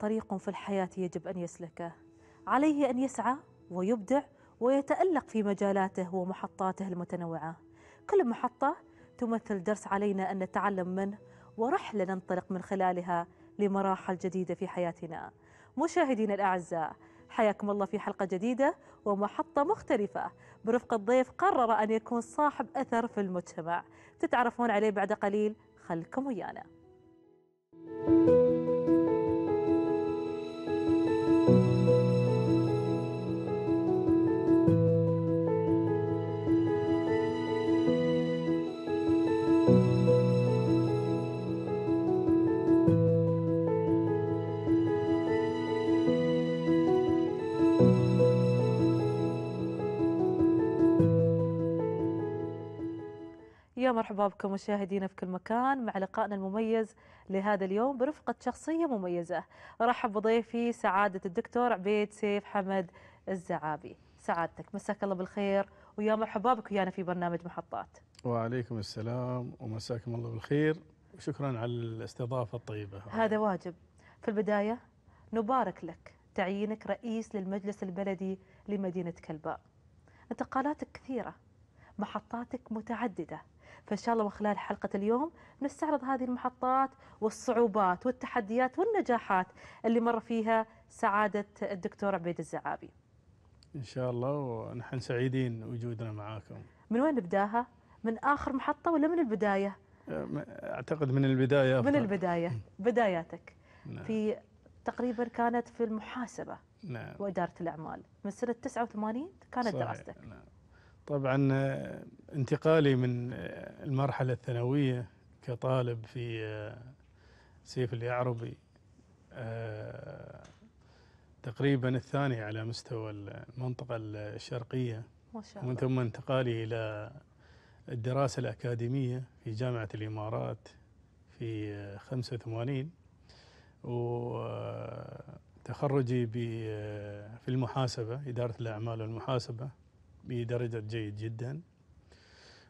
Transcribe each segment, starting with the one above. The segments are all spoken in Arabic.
طريق في الحياة يجب أن يسلكه عليه أن يسعى ويبدع ويتألق في مجالاته ومحطاته المتنوعة كل محطة تمثل درس علينا أن نتعلم منه ورحلة ننطلق من خلالها لمراحل جديدة في حياتنا مشاهدينا الأعزاء حياكم الله في حلقة جديدة ومحطة مختلفة برفقة ضيف قرر أن يكون صاحب أثر في المجتمع تتعرفون عليه بعد قليل خلكم ويانا thank you يا مرحبا بكم مشاهدينا في كل مكان مع لقائنا المميز لهذا اليوم برفقة شخصية مميزة رحب بضيفي سعادة الدكتور عبيد سيف حمد الزعابي سعادتك مساك الله بالخير ويا مرحبا بك ويانا في برنامج محطات وعليكم السلام ومساكم الله بالخير وشكرا على الاستضافة الطيبة هذا واجب في البداية نبارك لك تعيينك رئيس للمجلس البلدي لمدينة كلباء انتقالاتك كثيرة محطاتك متعددة فإن شاء الله من خلال حلقة اليوم نستعرض هذه المحطات والصعوبات والتحديات والنجاحات اللي مر فيها سعادة الدكتور عبيد الزعابي إن شاء الله ونحن سعيدين وجودنا معاكم من وين نبداها؟ من آخر محطة ولا من البداية؟ أعتقد من البداية أفضل. من البداية بداياتك نعم. في تقريبا كانت في المحاسبة نعم. وإدارة الأعمال من سنة 89 كانت صحيح. دراستك نعم. طبعا آه، انتقالي من آه، المرحلة الثانوية كطالب في آه، سيف اليعربي تقريبا الثاني على مستوى المنطقة الشرقية ما شاء الله. ومن ثم انتقالي إلى الدراسة الأكاديمية في جامعة الإمارات في 85 وتخرجي في المحاسبة إدارة الأعمال والمحاسبة بدرجة جيد جدا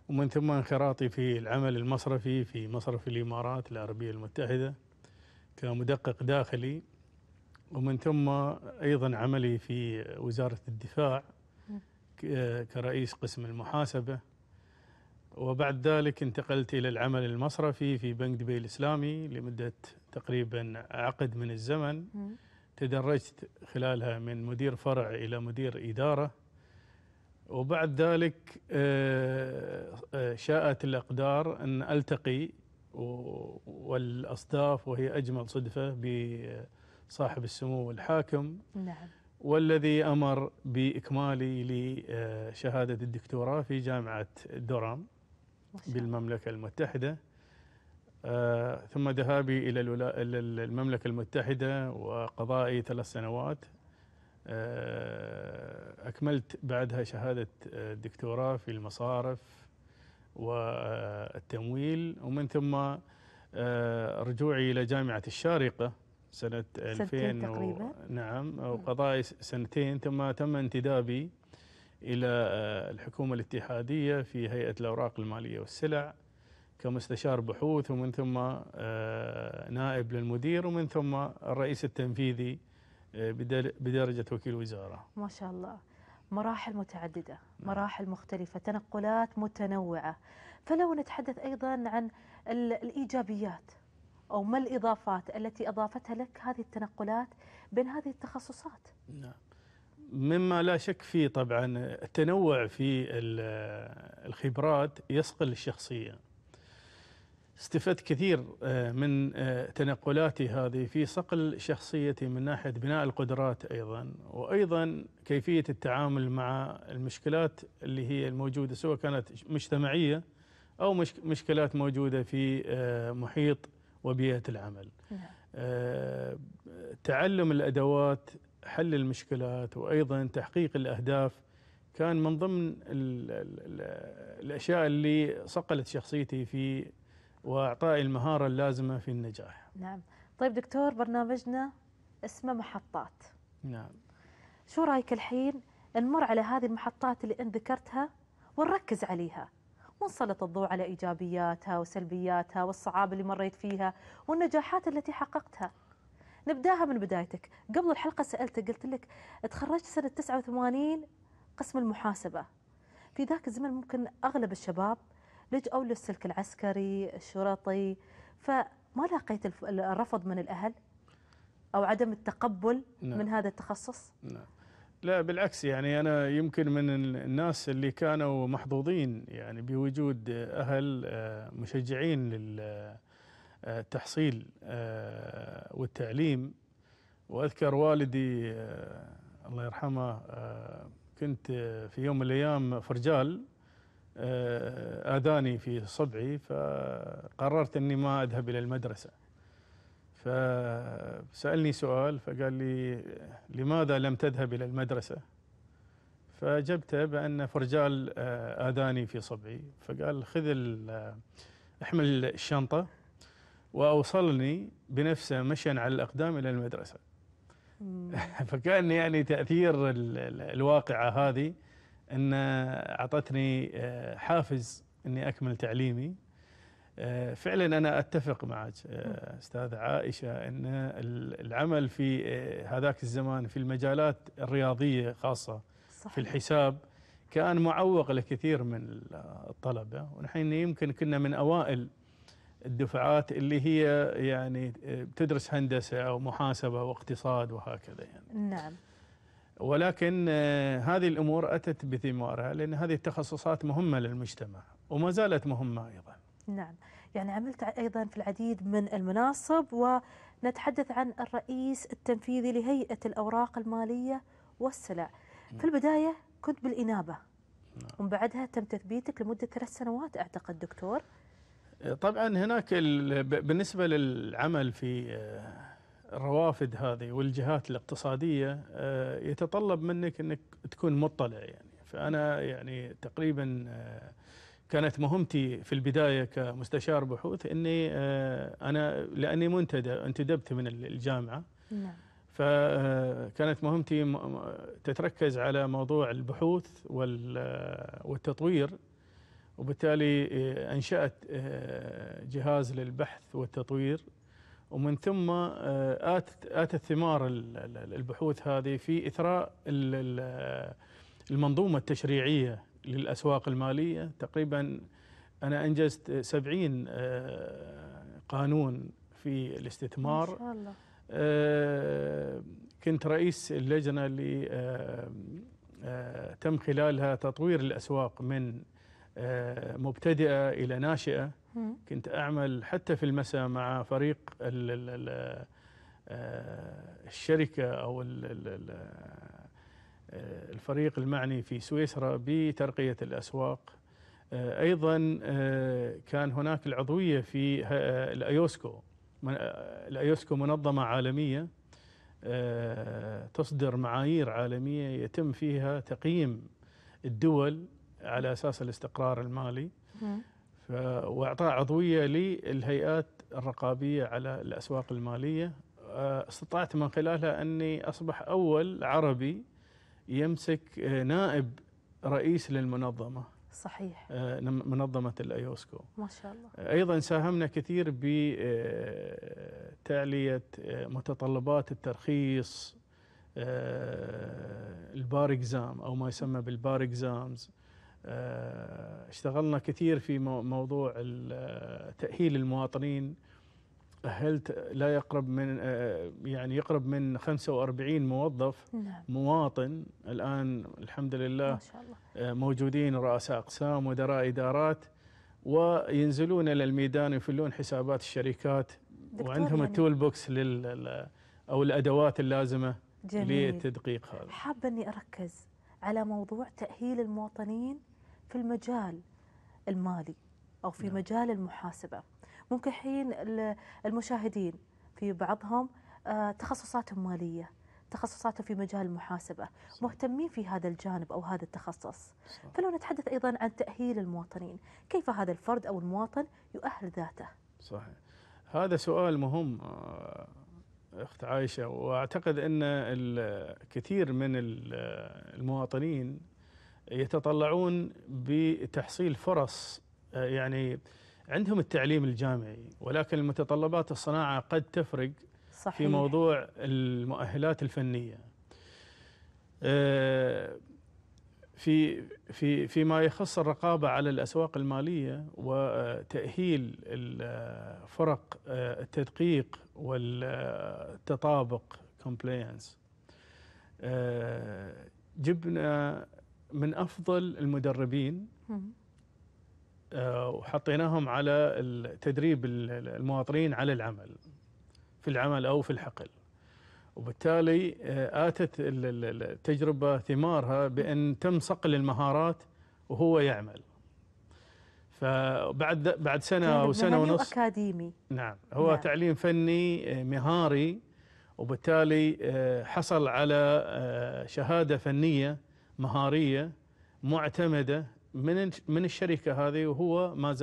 ومن ثم انخراطي في العمل المصرفي في مصرف الإمارات العربية المتحدة كمدقق داخلي ومن ثم أيضا عملي في وزارة الدفاع كرئيس قسم المحاسبة وبعد ذلك انتقلت إلى العمل المصرفي في بنك دبي الإسلامي لمدة تقريبا عقد من الزمن تدرجت خلالها من مدير فرع إلى مدير إدارة وبعد ذلك آه، آه، شاءت الأقدار أن ألتقي والأصداف وهي أجمل صدفة بصاحب السمو الحاكم نعم والذي أمر بإكمالي لشهادة آه، الدكتوراه في جامعة دورام بالمملكة المتحدة ثم ذهابي إلى المملكة المتحدة وقضائي ثلاث سنوات أكملت بعدها شهادة آه، الدكتوراه في المصارف والتمويل ومن ثم آه، رجوعي إلى جامعة الشارقة سنة 2000 تقريبا نعم وقضاء سنتين ثم تم انتدابي إلى آه، الحكومة الاتحادية في هيئة الأوراق المالية والسلع كمستشار بحوث ومن ثم نائب للمدير ومن ثم الرئيس التنفيذي بدرجة وكيل وزارة ما شاء الله مراحل متعددة نعم. مراحل مختلفة تنقلات متنوعة فلو نتحدث أيضا عن الإيجابيات أو ما الإضافات التي أضافتها لك هذه التنقلات بين هذه التخصصات نعم مما لا شك فيه طبعا التنوع في الخبرات يصقل الشخصية استفدت كثير آه، من آه، تنقلاتي هذه في صقل شخصيتي من ناحيه بناء القدرات ايضا وايضا كيفيه التعامل مع المشكلات اللي هي الموجوده سواء كانت مجتمعيه او مشكلات موجوده في آه، محيط وبيئه العمل. نعم. تعلم الادوات حل المشكلات وايضا تحقيق الاهداف كان من ضمن الاشياء اللي صقلت شخصيتي في واعطائي المهاره اللازمه في النجاح. نعم، طيب دكتور برنامجنا اسمه محطات. نعم. شو رايك الحين نمر على هذه المحطات اللي انت ذكرتها ونركز عليها ونسلط الضوء على ايجابياتها وسلبياتها والصعاب اللي مريت فيها والنجاحات التي حققتها. نبداها من بدايتك، قبل الحلقه سالتك قلت لك تخرجت سنه 89 قسم المحاسبه. في ذاك الزمن ممكن اغلب الشباب لجأوا للسلك العسكري الشرطي فما لقيت الرفض من الأهل أو عدم التقبل نعم. من هذا التخصص نعم. لا بالعكس يعني أنا يمكن من الناس اللي كانوا محظوظين يعني بوجود أهل آه، مشجعين للتحصيل آه، آه، والتعليم وأذكر والدي الله يرحمه كنت في يوم من الأيام فرجال آه، آذاني في صبعي فقررت أني ما أذهب إلى المدرسة فسألني سؤال فقال لي لماذا لم تذهب إلى المدرسة فأجبته بأن فرجال آه، آذاني في صبعي فقال خذ آه، احمل الشنطة وأوصلني بنفسه مشيا على الأقدام إلى المدرسة فكان يعني تأثير الواقعة هذه ان اعطتني آه، حافز اني اكمل تعليمي آه، فعلا انا اتفق معك آه، استاذ عائشه ان العمل في هذاك الزمان في المجالات الرياضيه خاصه في الحساب كان معوق لكثير من الطلبه ونحن يمكن كنا من اوائل الدفعات اللي هي يعني تدرس هندسه او محاسبه واقتصاد وهكذا يعني نعم ولكن آه، هذه الامور اتت بثمارها لان هذه التخصصات مهمه للمجتمع وما زالت مهمه ايضا. نعم، يعني عملت ايضا في العديد من المناصب ونتحدث عن الرئيس التنفيذي لهيئه الاوراق الماليه والسلع. نعم. في البدايه كنت بالانابه. نعم. ومن بعدها تم تثبيتك لمده ثلاث سنوات اعتقد دكتور. طبعا هناك بالنسبه للعمل في آه، الروافد هذه والجهات الاقتصاديه آه، يتطلب منك انك تكون مطلع يعني فانا يعني تقريبا آه، كانت مهمتي في البدايه كمستشار بحوث اني آه، انا لاني منتدى انتدبت من الجامعه نعم فكانت مهمتي تتركز على موضوع البحوث والتطوير وبالتالي انشات جهاز للبحث والتطوير ومن ثم آه، اتت ثمار البحوث هذه في اثراء المنظومه التشريعيه للاسواق الماليه تقريبا انا انجزت 70 آه، قانون في الاستثمار ما شاء الله آه، كنت رئيس اللجنه اللي تم خلالها تطوير الاسواق من آه، مبتدئه الى ناشئه كنت اعمل حتى في المساء مع فريق آه، الشركه او آه، الفريق المعني في سويسرا بترقيه الاسواق ايضا كان هناك العضويه في الايوسكو الايوسكو منظمه عالميه تصدر معايير عالميه يتم فيها تقييم الدول على اساس الاستقرار المالي واعطاء عضويه للهيئات الرقابيه على الاسواق الماليه آه، استطعت من خلالها اني اصبح اول عربي يمسك آه، نائب رئيس للمنظمه صحيح آه، منظمه الايوسكو ما شاء الله ايضا ساهمنا كثير بتعليه متطلبات الترخيص البار اكزام او ما يسمى بالبار اكزامز آه، اشتغلنا كثير في موضوع آه، تأهيل المواطنين أهلت لا يقرب من آه، يعني يقرب من 45 موظف نعم. مواطن الآن الحمد لله ما شاء الله. موجودين رؤساء أقسام ودراء إدارات وينزلون إلى الميدان ويفلون حسابات الشركات وعندهم يعني التول بوكس لل أو الأدوات اللازمة جميل. للتدقيق هذا حابة أني أركز على موضوع تأهيل المواطنين في المجال المالي أو في نعم. مجال المحاسبة ممكن حين المشاهدين في بعضهم آه، تخصصاتهم مالية تخصصاتهم في مجال المحاسبة صح. مهتمين في هذا الجانب أو هذا التخصص صح. فلو نتحدث أيضا عن تأهيل المواطنين كيف هذا الفرد أو المواطن يؤهل ذاته صحيح هذا سؤال مهم آه، اخت عائشه واعتقد ان الكثير من المواطنين يتطلعون بتحصيل فرص آه، يعني عندهم التعليم الجامعي ولكن المتطلبات الصناعة قد تفرق صحيح. في موضوع المؤهلات الفنية آه، في في فيما يخص الرقابة على الأسواق المالية وتأهيل فرق آه، التدقيق والتطابق compliance جبنا من افضل المدربين آه، وحطيناهم على تدريب المواطنين على العمل في العمل او في الحقل وبالتالي آه، اتت التجربه ثمارها بان تم صقل المهارات وهو يعمل فبعد بعد سنه او سنه ونص اكاديمي نعم هو نعم. تعليم فني آه، مهاري وبالتالي حصل على شهاده فنيه مهاريه معتمده من من الشركه هذه وهو ما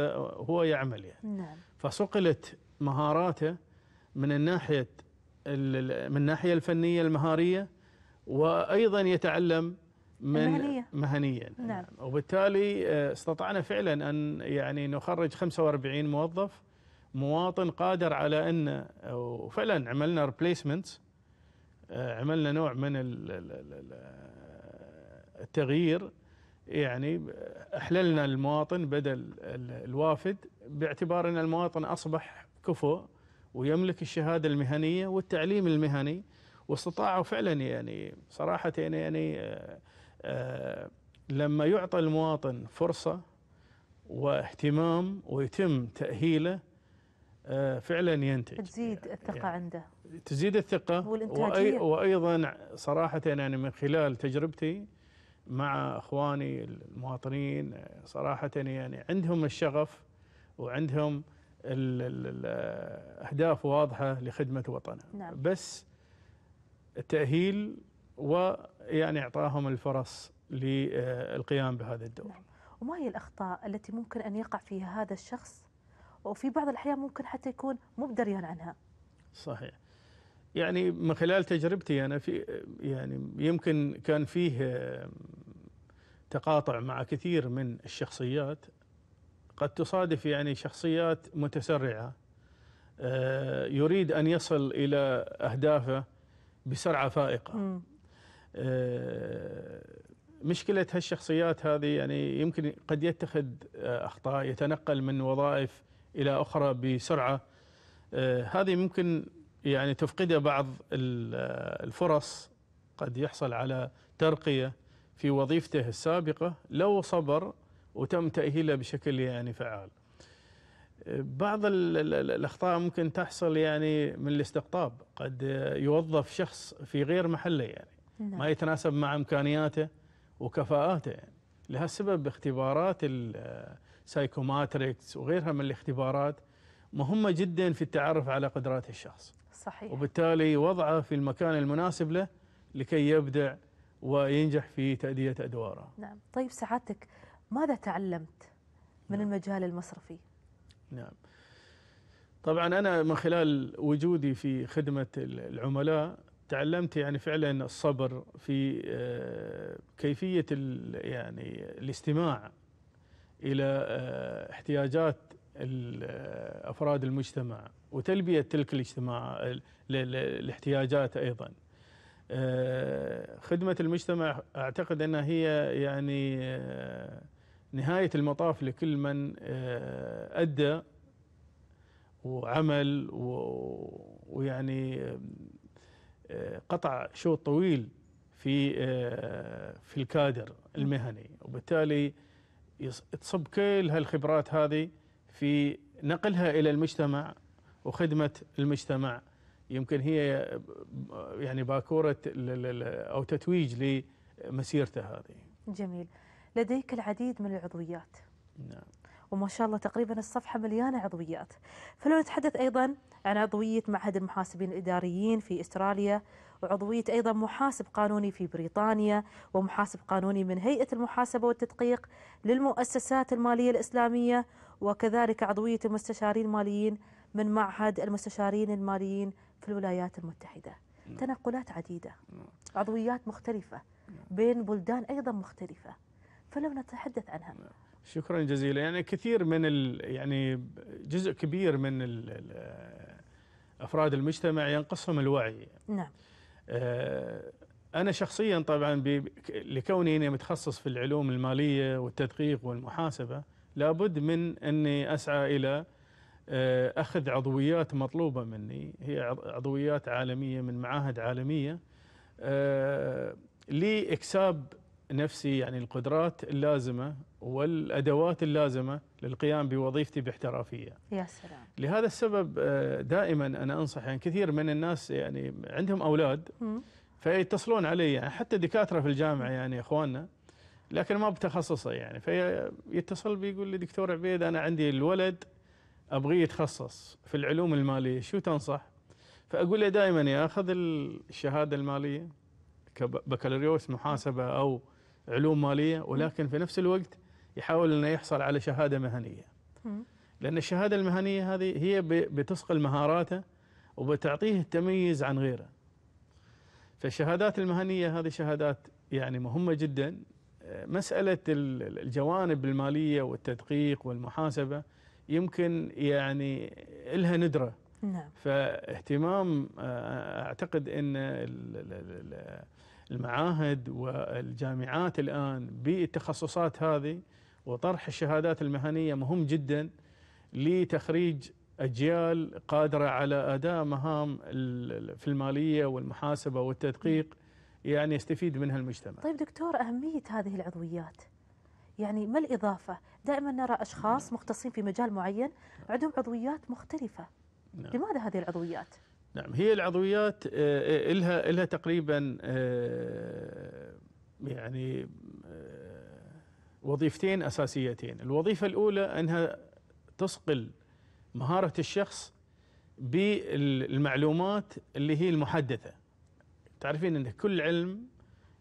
هو يعمل يعني نعم. فصقلت مهاراته من الناحيه من الناحيه الفنيه المهاريه وايضا يتعلم من المهنية. مهنيا نعم. وبالتالي آه، استطعنا فعلا ان يعني نخرج 45 موظف مواطن قادر على ان وفعلا عملنا ريبليسمنت آه، عملنا نوع من ال التغيير يعني احللنا المواطن بدل الوافد باعتبار ان المواطن اصبح كفؤ ويملك الشهاده المهنيه والتعليم المهني واستطاعوا فعلا يعني صراحه يعني, يعني آه، آه، لما يعطى المواطن فرصه واهتمام ويتم تاهيله آه، فعلا ينتج تزيد يعني الثقه يعني عنده تزيد الثقه والإنتاجية. وايضا صراحه يعني من خلال تجربتي مع اخواني المواطنين صراحه يعني عندهم الشغف وعندهم الاهداف واضحه لخدمه وطنه نعم. بس التاهيل ويعني اعطاهم الفرص للقيام بهذا الدور نعم. وما هي الاخطاء التي ممكن ان يقع فيها هذا الشخص وفي بعض الاحيان ممكن حتى يكون مو بدريان عنها صحيح يعني من خلال تجربتي انا في يعني يمكن كان فيه تقاطع مع كثير من الشخصيات قد تصادف يعني شخصيات متسرعه آه، يريد ان يصل الى اهدافه بسرعه فائقه آه، مشكله هالشخصيات هذه يعني يمكن قد يتخذ آه، اخطاء يتنقل من وظائف الى اخرى بسرعه هذه ممكن يعني تفقده بعض الفرص قد يحصل على ترقية في وظيفته السابقة لو صبر وتم تأهيله بشكل يعني فعال بعض الأخطاء ممكن تحصل يعني من الاستقطاب قد يوظف شخص في غير محله يعني نعم. ما يتناسب مع إمكانياته وكفاءاته يعني لهالسبب اختبارات السايكوماتريكس وغيرها من الاختبارات مهمة جدا في التعرف على قدرات الشخص صحيح وبالتالي وضعه في المكان المناسب له لكي يبدع وينجح في تأدية أدواره نعم طيب سعادتك ماذا تعلمت من نعم. المجال المصرفي؟ نعم طبعا أنا من خلال وجودي في خدمة العملاء تعلمت يعني فعلا الصبر في آه، كيفية يعني الاستماع إلى آه، احتياجات أفراد المجتمع وتلبية تلك الاجتماع الاحتياجات أيضا آه، خدمة المجتمع أعتقد أنها هي يعني آه، نهاية المطاف لكل من آه، أدى وعمل ويعني قطع شوط طويل في في الكادر المهني وبالتالي تصب كل هالخبرات هذه في نقلها إلى المجتمع وخدمة المجتمع يمكن هي يعني باكورة أو تتويج لمسيرته هذه جميل لديك العديد من العضويات نعم وما شاء الله تقريبا الصفحة مليانة عضويات فلو نتحدث أيضا عن عضوية معهد المحاسبين الإداريين في أستراليا وعضوية أيضا محاسب قانوني في بريطانيا ومحاسب قانوني من هيئة المحاسبة والتدقيق للمؤسسات المالية الإسلامية وكذلك عضوية المستشارين الماليين من معهد المستشارين الماليين في الولايات المتحدة نعم. تنقلات عديدة نعم. عضويات مختلفة نعم. بين بلدان أيضا مختلفة فلو نتحدث عنها شكرا جزيلا يعني كثير من ال يعني جزء كبير من ال افراد المجتمع ينقصهم الوعي نعم آه، انا شخصيا طبعا لكوني اني متخصص في العلوم الماليه والتدقيق والمحاسبه لابد من أني أسعى إلى آه، أخذ عضويات مطلوبة مني هي عضويات عالمية من معاهد عالمية آه، لإكساب نفسي يعني القدرات اللازمة والأدوات اللازمة للقيام بوظيفتي باحترافية يا سلام لهذا السبب آه، دائما أنا أنصح يعني كثير من الناس يعني عندهم أولاد فيتصلون علي يعني حتى دكاترة في الجامعة يعني إخواننا لكن ما بتخصصه يعني فيتصل بي بيقول لي دكتور عبيد انا عندي الولد ابغيه يتخصص في العلوم الماليه شو تنصح؟ فاقول له دائما ياخذ الشهاده الماليه كبكالوريوس محاسبه او علوم ماليه ولكن في نفس الوقت يحاول انه يحصل على شهاده مهنيه. لان الشهاده المهنيه هذه هي بتصقل مهاراته وبتعطيه التميز عن غيره. فالشهادات المهنيه هذه شهادات يعني مهمه جدا مسألة الجوانب المالية والتدقيق والمحاسبة يمكن يعني لها ندرة نعم. فاهتمام آه، أعتقد أن المعاهد والجامعات الآن بالتخصصات هذه وطرح الشهادات المهنية مهم جدا لتخريج أجيال قادرة على أداء مهام في المالية والمحاسبة والتدقيق يعني يستفيد منها المجتمع طيب دكتور أهمية هذه العضويات يعني ما الإضافة دائما نرى أشخاص نعم. مختصين في مجال معين عندهم عضويات مختلفة نعم. لماذا هذه العضويات؟ نعم هي العضويات آه، إلها, إلها تقريبا آه، يعني آه، وظيفتين أساسيتين الوظيفة الأولى أنها تصقل مهارة الشخص بالمعلومات اللي هي المحدثة تعرفين أن كل علم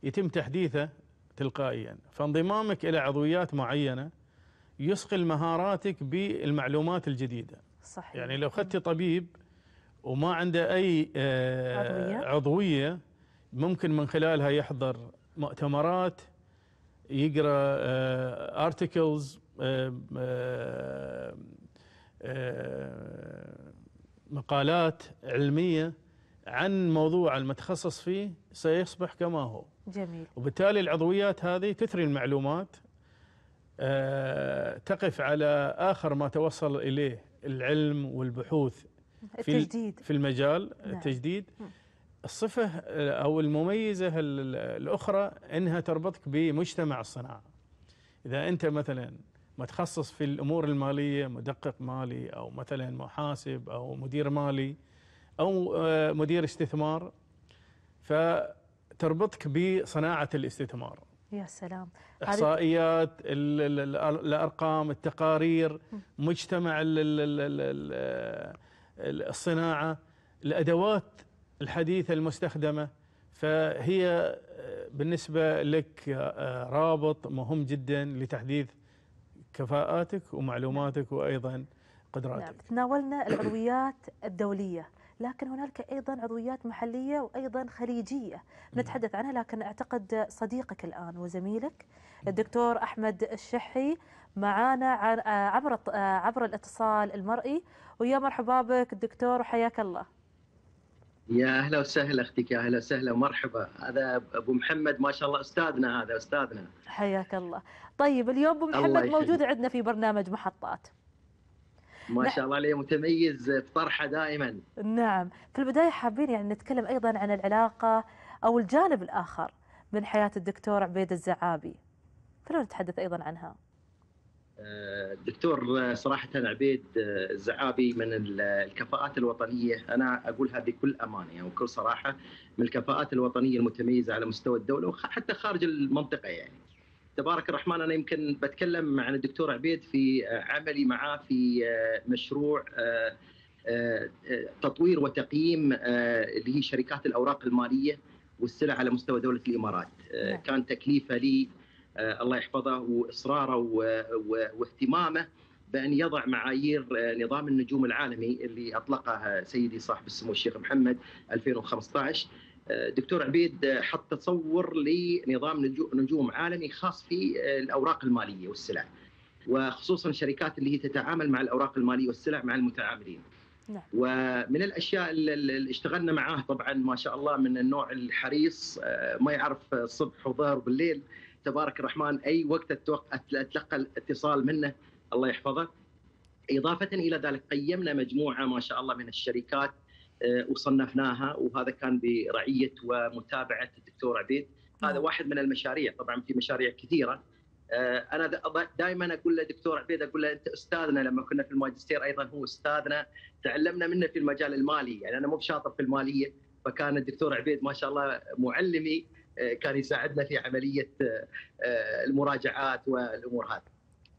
يتم تحديثه تلقائيا فانضمامك إلى عضويات معينة يصقل مهاراتك بالمعلومات الجديدة صحيح يعني لو أخذت طبيب وما عنده أي آه، عضوية, عضوية ممكن من خلالها يحضر مؤتمرات يقرا ارتكلز آه، آه، مقالات علميه عن موضوع المتخصص فيه سيصبح كما هو جميل وبالتالي العضويات هذه تثري المعلومات آه، تقف على آخر ما توصل إليه العلم والبحوث في التجديد في المجال نعم. التجديد الصفة آه، أو المميزة الأخرى أنها تربطك بمجتمع الصناعة إذا أنت مثلا متخصص في الأمور المالية مدقق مالي أو مثلا محاسب أو مدير مالي او آه، مدير استثمار فتربطك بصناعه الاستثمار يا سلام احصائيات الارقام التقارير مجتمع الصناعه الادوات الحديثه المستخدمه فهي آه، بالنسبه لك آه، رابط مهم جدا لتحديث كفاءاتك ومعلوماتك نعم. وايضا قدراتك نعم. تناولنا العلويات الدوليه لكن هنالك أيضا عضويات محلية وأيضا خليجية نتحدث عنها لكن أعتقد صديقك الآن وزميلك الدكتور أحمد الشحي معانا عبر عبر الاتصال المرئي ويا مرحبا بك دكتور وحياك الله يا اهلا وسهلا اختك يا اهلا وسهلا ومرحبا هذا ابو محمد ما شاء الله استاذنا هذا استاذنا حياك الله طيب اليوم ابو محمد موجود عندنا في برنامج محطات ما نعم. شاء الله عليه متميز بطرحه دائما نعم في البدايه حابين يعني نتكلم ايضا عن العلاقه او الجانب الاخر من حياه الدكتور عبيد الزعابي فلو نتحدث ايضا عنها آه، الدكتور آه، صراحة عبيد آه، الزعابي من الكفاءات الوطنية أنا أقولها بكل أمانة وكل يعني، صراحة من الكفاءات الوطنية المتميزة على مستوى الدولة وحتى خارج المنطقة يعني تبارك الرحمن انا يمكن بتكلم عن الدكتور عبيد في عملي معاه في آه، مشروع آه، آه، تطوير وتقييم اللي هي شركات الاوراق الماليه والسلع على مستوى دوله الامارات نعم. كان تكليفه لي الله يحفظه واصراره واهتمامه بان يضع معايير نظام النجوم العالمي اللي اطلقه سيدي صاحب السمو الشيخ محمد 2015 دكتور عبيد حط تصور لنظام نجوم عالمي خاص في الاوراق الماليه والسلع وخصوصا الشركات اللي هي تتعامل مع الاوراق الماليه والسلع مع المتعاملين نعم. ومن الاشياء اللي اشتغلنا معاه طبعا ما شاء الله من النوع الحريص آه، ما يعرف الصبح وظهر بالليل تبارك الرحمن اي وقت اتلقى الاتصال منه الله يحفظه اضافه الى ذلك قيمنا مجموعه ما شاء الله من الشركات آه، وصنفناها وهذا كان برعيه ومتابعه الدكتور عبيد هذا واحد من المشاريع طبعا في مشاريع كثيره آه، انا دائما اقول لدكتور عبيد اقول له انت استاذنا لما كنا في الماجستير ايضا هو استاذنا تعلمنا منه في المجال المالي يعني انا مو بشاطر في الماليه فكان الدكتور عبيد ما شاء الله معلمي آه، كان يساعدنا في عمليه المراجعات والامور هذه.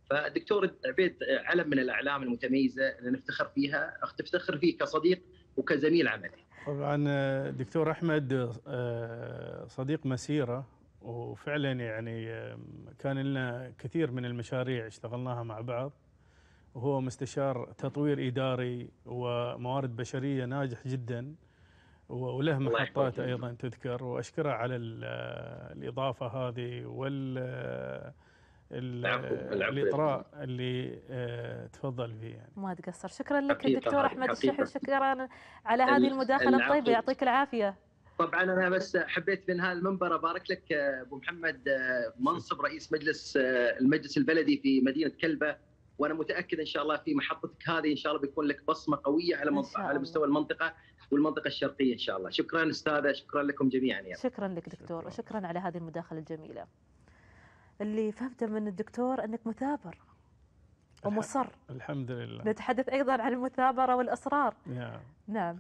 فالدكتور عبيد علم من الاعلام المتميزه اللي نفتخر فيها، افتخر فيه كصديق وكزميل عملي طبعا دكتور احمد آه، صديق مسيره وفعلا يعني كان لنا كثير من المشاريع اشتغلناها مع بعض وهو مستشار تطوير اداري وموارد بشريه ناجح جدا وله محطات ايضا تذكر واشكره على الاضافه هذه وال نعم، آه، الاطراء اللي آه، تفضل فيه يعني ما تقصر شكرا لك الدكتور احمد الشحي شكرا على هذه المداخله الطيبه يعطيك العافيه طبعا انا بس حبيت من هذا المنبر ابارك لك آه، ابو محمد منصب رئيس مجلس المجلس البلدي في مدينه كلبه وانا متاكد ان شاء الله في محطتك هذه ان شاء الله بيكون لك بصمه قويه على منطقة على مستوى المنطقه والمنطقه الشرقيه ان شاء الله شكرا استاذه شكرا لكم جميعا يعني. شكرا لك دكتور شكرا. وشكرا على هذه المداخله الجميله اللي فهمته من الدكتور أنك مثابر ومصر الحمد لله نتحدث أيضا عن المثابرة والإصرار نعم نعم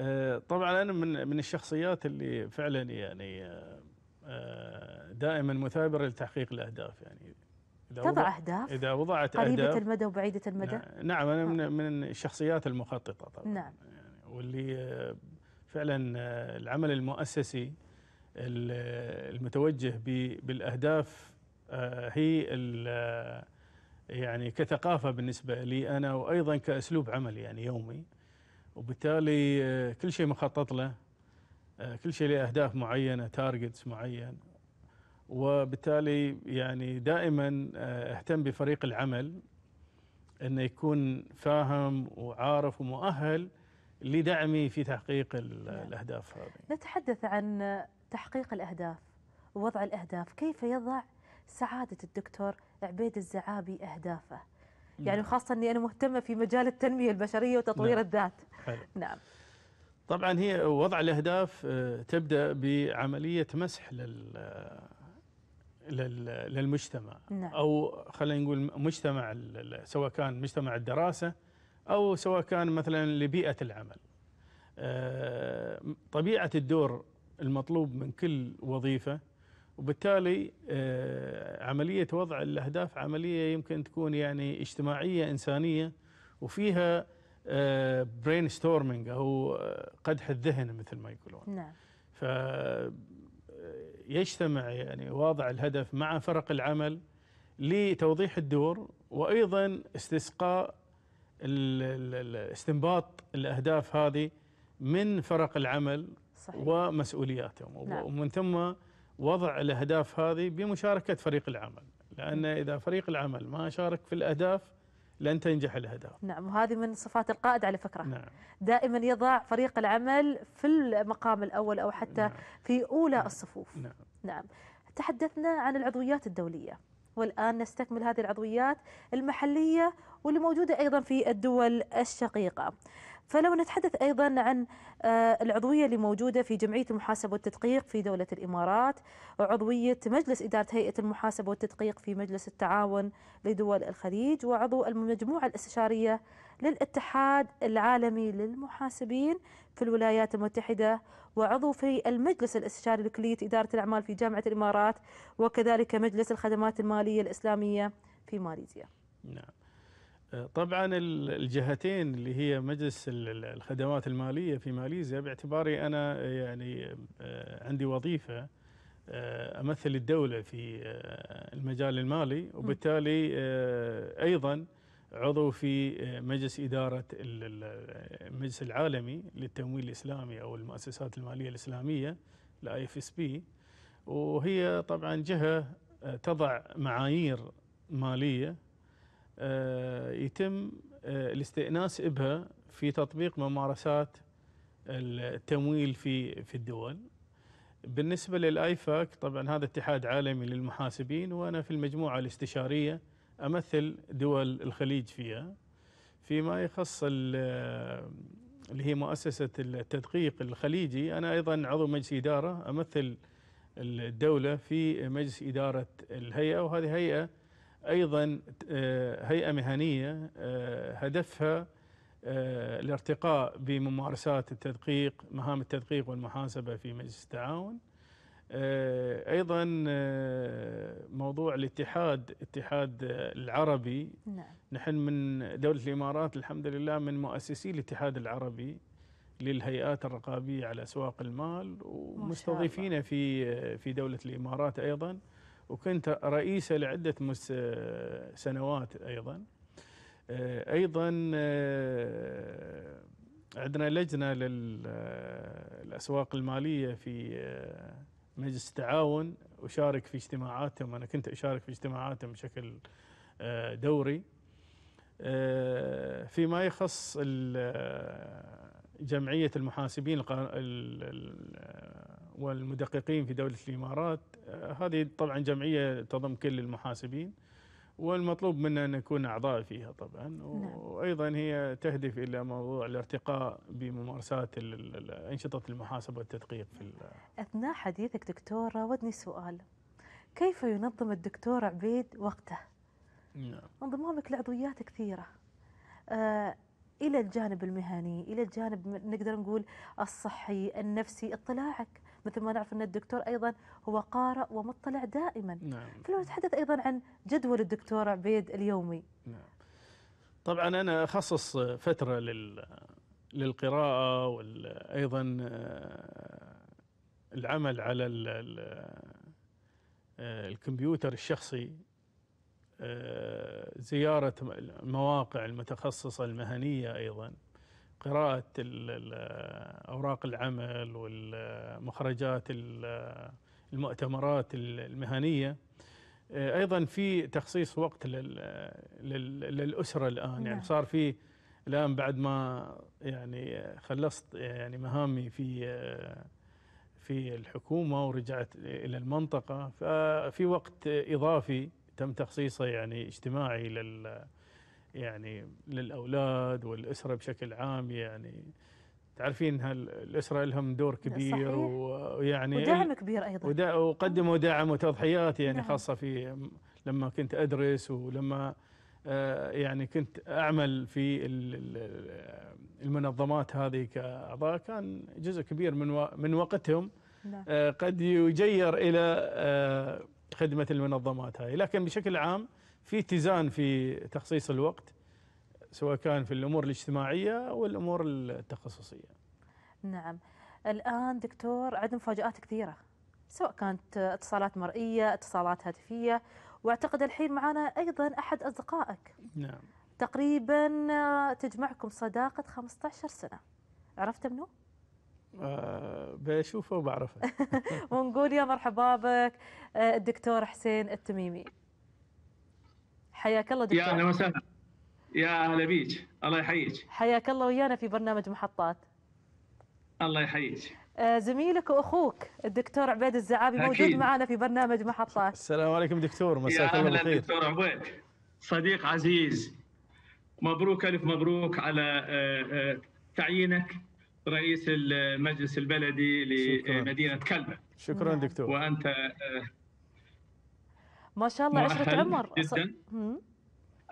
آه، طبعا أنا من من الشخصيات اللي فعلا يعني آه، آه، دائما مثابرة لتحقيق الأهداف يعني إذا تضع أهداف إذا وضعت قريبة أهداف المدى وبعيدة المدى نعم, نعم، أنا من, من الشخصيات المخططة طبعا نعم يعني، واللي فعلا العمل المؤسسي المتوجه بالأهداف آه، هي آه، يعني كثقافة بالنسبة لي أنا وأيضا كأسلوب عمل يعني يومي وبالتالي آه، كل شيء مخطط له كل شيء له أهداف معينة تارجتس معين وبالتالي يعني دائما اهتم بفريق العمل انه يكون فاهم وعارف ومؤهل لدعمي في تحقيق نعم. الاهداف هذه. نتحدث عن تحقيق الاهداف ووضع الاهداف، كيف يضع سعادة الدكتور عبيد الزعابي أهدافه يعني خاصة أني أنا مهتمة في مجال التنمية البشرية وتطوير نعم. الذات حلو. نعم طبعا هي وضع الأهداف آه، تبدأ بعملية مسح آه، لل للمجتمع نعم. أو خلينا نقول مجتمع سواء كان مجتمع الدراسة أو سواء كان مثلا لبيئة العمل آه، طبيعة الدور المطلوب من كل وظيفة وبالتالي آه، عملية وضع الأهداف عملية يمكن تكون يعني اجتماعية إنسانية وفيها برين آه، ستورمينج أو آه، قدح الذهن مثل ما يقولون نعم فيجتمع يعني واضع الهدف مع فرق العمل لتوضيح الدور وأيضا استسقاء استنباط الأهداف هذه من فرق العمل صحيح. ومسؤولياتهم نعم. ومن ثم وضع الاهداف هذه بمشاركه فريق العمل لان اذا فريق العمل ما شارك في الاهداف لن تنجح الاهداف. نعم وهذه من صفات القائد على فكره. نعم. دائما يضع فريق العمل في المقام الاول او حتى نعم. في اولى نعم. الصفوف. نعم. نعم. تحدثنا عن العضويات الدوليه والان نستكمل هذه العضويات المحليه واللي موجوده ايضا في الدول الشقيقه. فلو نتحدث أيضا عن آه، العضوية اللي موجودة في جمعية المحاسبة والتدقيق في دولة الإمارات وعضوية مجلس إدارة هيئة المحاسبة والتدقيق في مجلس التعاون لدول الخليج وعضو المجموعة الاستشارية للاتحاد العالمي للمحاسبين في الولايات المتحدة وعضو في المجلس الاستشاري لكلية إدارة الأعمال في جامعة الإمارات وكذلك مجلس الخدمات المالية الإسلامية في ماليزيا نعم طبعا الجهتين اللي هي مجلس الخدمات الماليه في ماليزيا باعتباري انا يعني آه، عندي وظيفه آه، امثل الدوله في آه، المجال المالي وبالتالي ايضا عضو في مجلس اداره المجلس العالمي للتمويل الاسلامي او المؤسسات الماليه الاسلاميه الاي اف اس بي وهي طبعا جهه تضع معايير ماليه آه، يتم آه، الاستئناس بها في تطبيق ممارسات التمويل في في الدول بالنسبه للايفاك طبعا هذا اتحاد عالمي للمحاسبين وانا في المجموعه الاستشاريه امثل دول الخليج فيها فيما يخص آه، اللي هي مؤسسه التدقيق الخليجي انا ايضا عضو مجلس اداره امثل الدوله في مجلس اداره الهيئه وهذه هيئه أيضا آه، هيئة مهنية آه، هدفها آه، الارتقاء بممارسات التدقيق مهام التدقيق والمحاسبة في مجلس التعاون أيضا موضوع الاتحاد الاتحاد العربي نعم. نحن من دولة الإمارات الحمد لله من مؤسسي الاتحاد العربي للهيئات الرقابية على أسواق المال ومستضيفين في في دولة الإمارات أيضا وكنت رئيسه لعده آه، سنوات ايضا آه، ايضا آه، عندنا لجنه للاسواق الماليه في مجلس التعاون اشارك في اجتماعاتهم انا كنت اشارك في اجتماعاتهم بشكل دوري فيما يخص جمعيه المحاسبين والمدققين في دولة الإمارات آه، هذه طبعا جمعية تضم كل المحاسبين والمطلوب منا أن نكون أعضاء فيها طبعا نعم. وأيضا هي تهدف إلى موضوع الارتقاء بممارسات أنشطة المحاسبة والتدقيق في أثناء حديثك دكتور راودني سؤال كيف ينظم الدكتور عبيد وقته؟ نعم. انضمامك لعضويات كثيرة آه إلى الجانب المهني إلى الجانب نقدر نقول الصحي النفسي اطلاعك مثل ما نعرف أن الدكتور أيضا هو قارئ ومطلع دائما نعم. نتحدث أيضا عن جدول الدكتور عبيد اليومي نعم. طبعا أنا أخصص فترة لل للقراءة وأيضا آه، العمل على آه، الكمبيوتر الشخصي آه، زيارة المواقع المتخصصة المهنية أيضا قراءة أوراق العمل والمخرجات المؤتمرات المهنية آه، أيضا في تخصيص وقت للأسرة الآن يعني نعم. صار في الآن بعد ما يعني خلصت يعني مهامي في آه، في الحكومة ورجعت إلى المنطقة ففي وقت إضافي تم تخصيصه يعني اجتماعي لل يعني للاولاد والاسره بشكل عام يعني تعرفين الاسره لهم دور كبير صحيح. ويعني ودعم كبير ايضا ودع وقدموا آه. دعم وتضحيات يعني نعم. خاصه في لما كنت ادرس ولما آه، يعني كنت اعمل في المنظمات هذه كاعضاء كان جزء كبير من من وقتهم نعم. آه، قد يجير الى خدمه المنظمات هذه لكن بشكل عام في اتزان في تخصيص الوقت سواء كان في الامور الاجتماعيه او الامور التخصصيه. نعم. الان دكتور عندنا مفاجات كثيره سواء كانت اتصالات مرئيه، اتصالات هاتفيه، واعتقد الحين معنا ايضا احد اصدقائك. نعم. تقريبا تجمعكم صداقه 15 سنه. عرفت منو؟ آه بشوفه وبعرفه. ونقول يا مرحبا بك آه، الدكتور حسين التميمي. حياك الله دكتور يا اهلا وسهلا يا اهلا بيك الله يحييك حياك الله ويانا في برنامج محطات الله يحييك آه، زميلك واخوك الدكتور عبيد الزعابي موجود معنا في برنامج محطات السلام عليكم دكتور مساك الله بالخير دكتور عبيد صديق عزيز مبروك الف مبروك على آه، آه، تعيينك رئيس المجلس البلدي لمدينه كلبه شكرا دكتور وانت ما شاء الله عشرة عمر جدا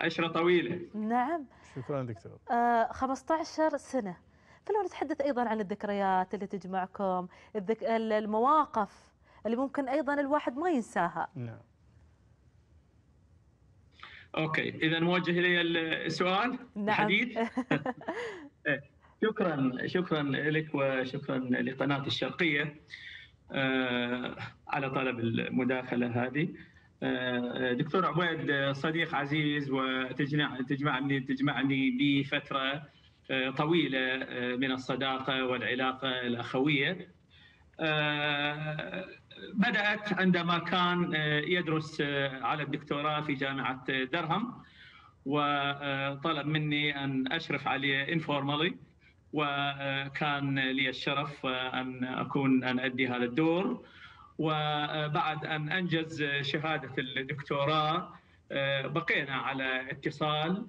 عشرة طويلة نعم شكرا دكتور آه 15 سنة فلو نتحدث أيضا عن الذكريات اللي تجمعكم الذك... المواقف اللي ممكن أيضا الواحد ما ينساها نعم اوكي اذا موجه الي السؤال نعم الحديث إيه، شكرا شكرا لك وشكرا لقناه الشرقيه آه، على طلب المداخله هذه دكتور عبيد صديق عزيز وتجمعني تجمعني بفتره آه، طويله آه، من الصداقه والعلاقه الاخويه. آه، بدات عندما كان يدرس على الدكتوراه في جامعه درهم وطلب مني ان اشرف عليه انفورمالي وكان لي الشرف ان اكون ان ادي هذا الدور. وبعد أن أنجز شهادة الدكتوراه آه، بقينا على اتصال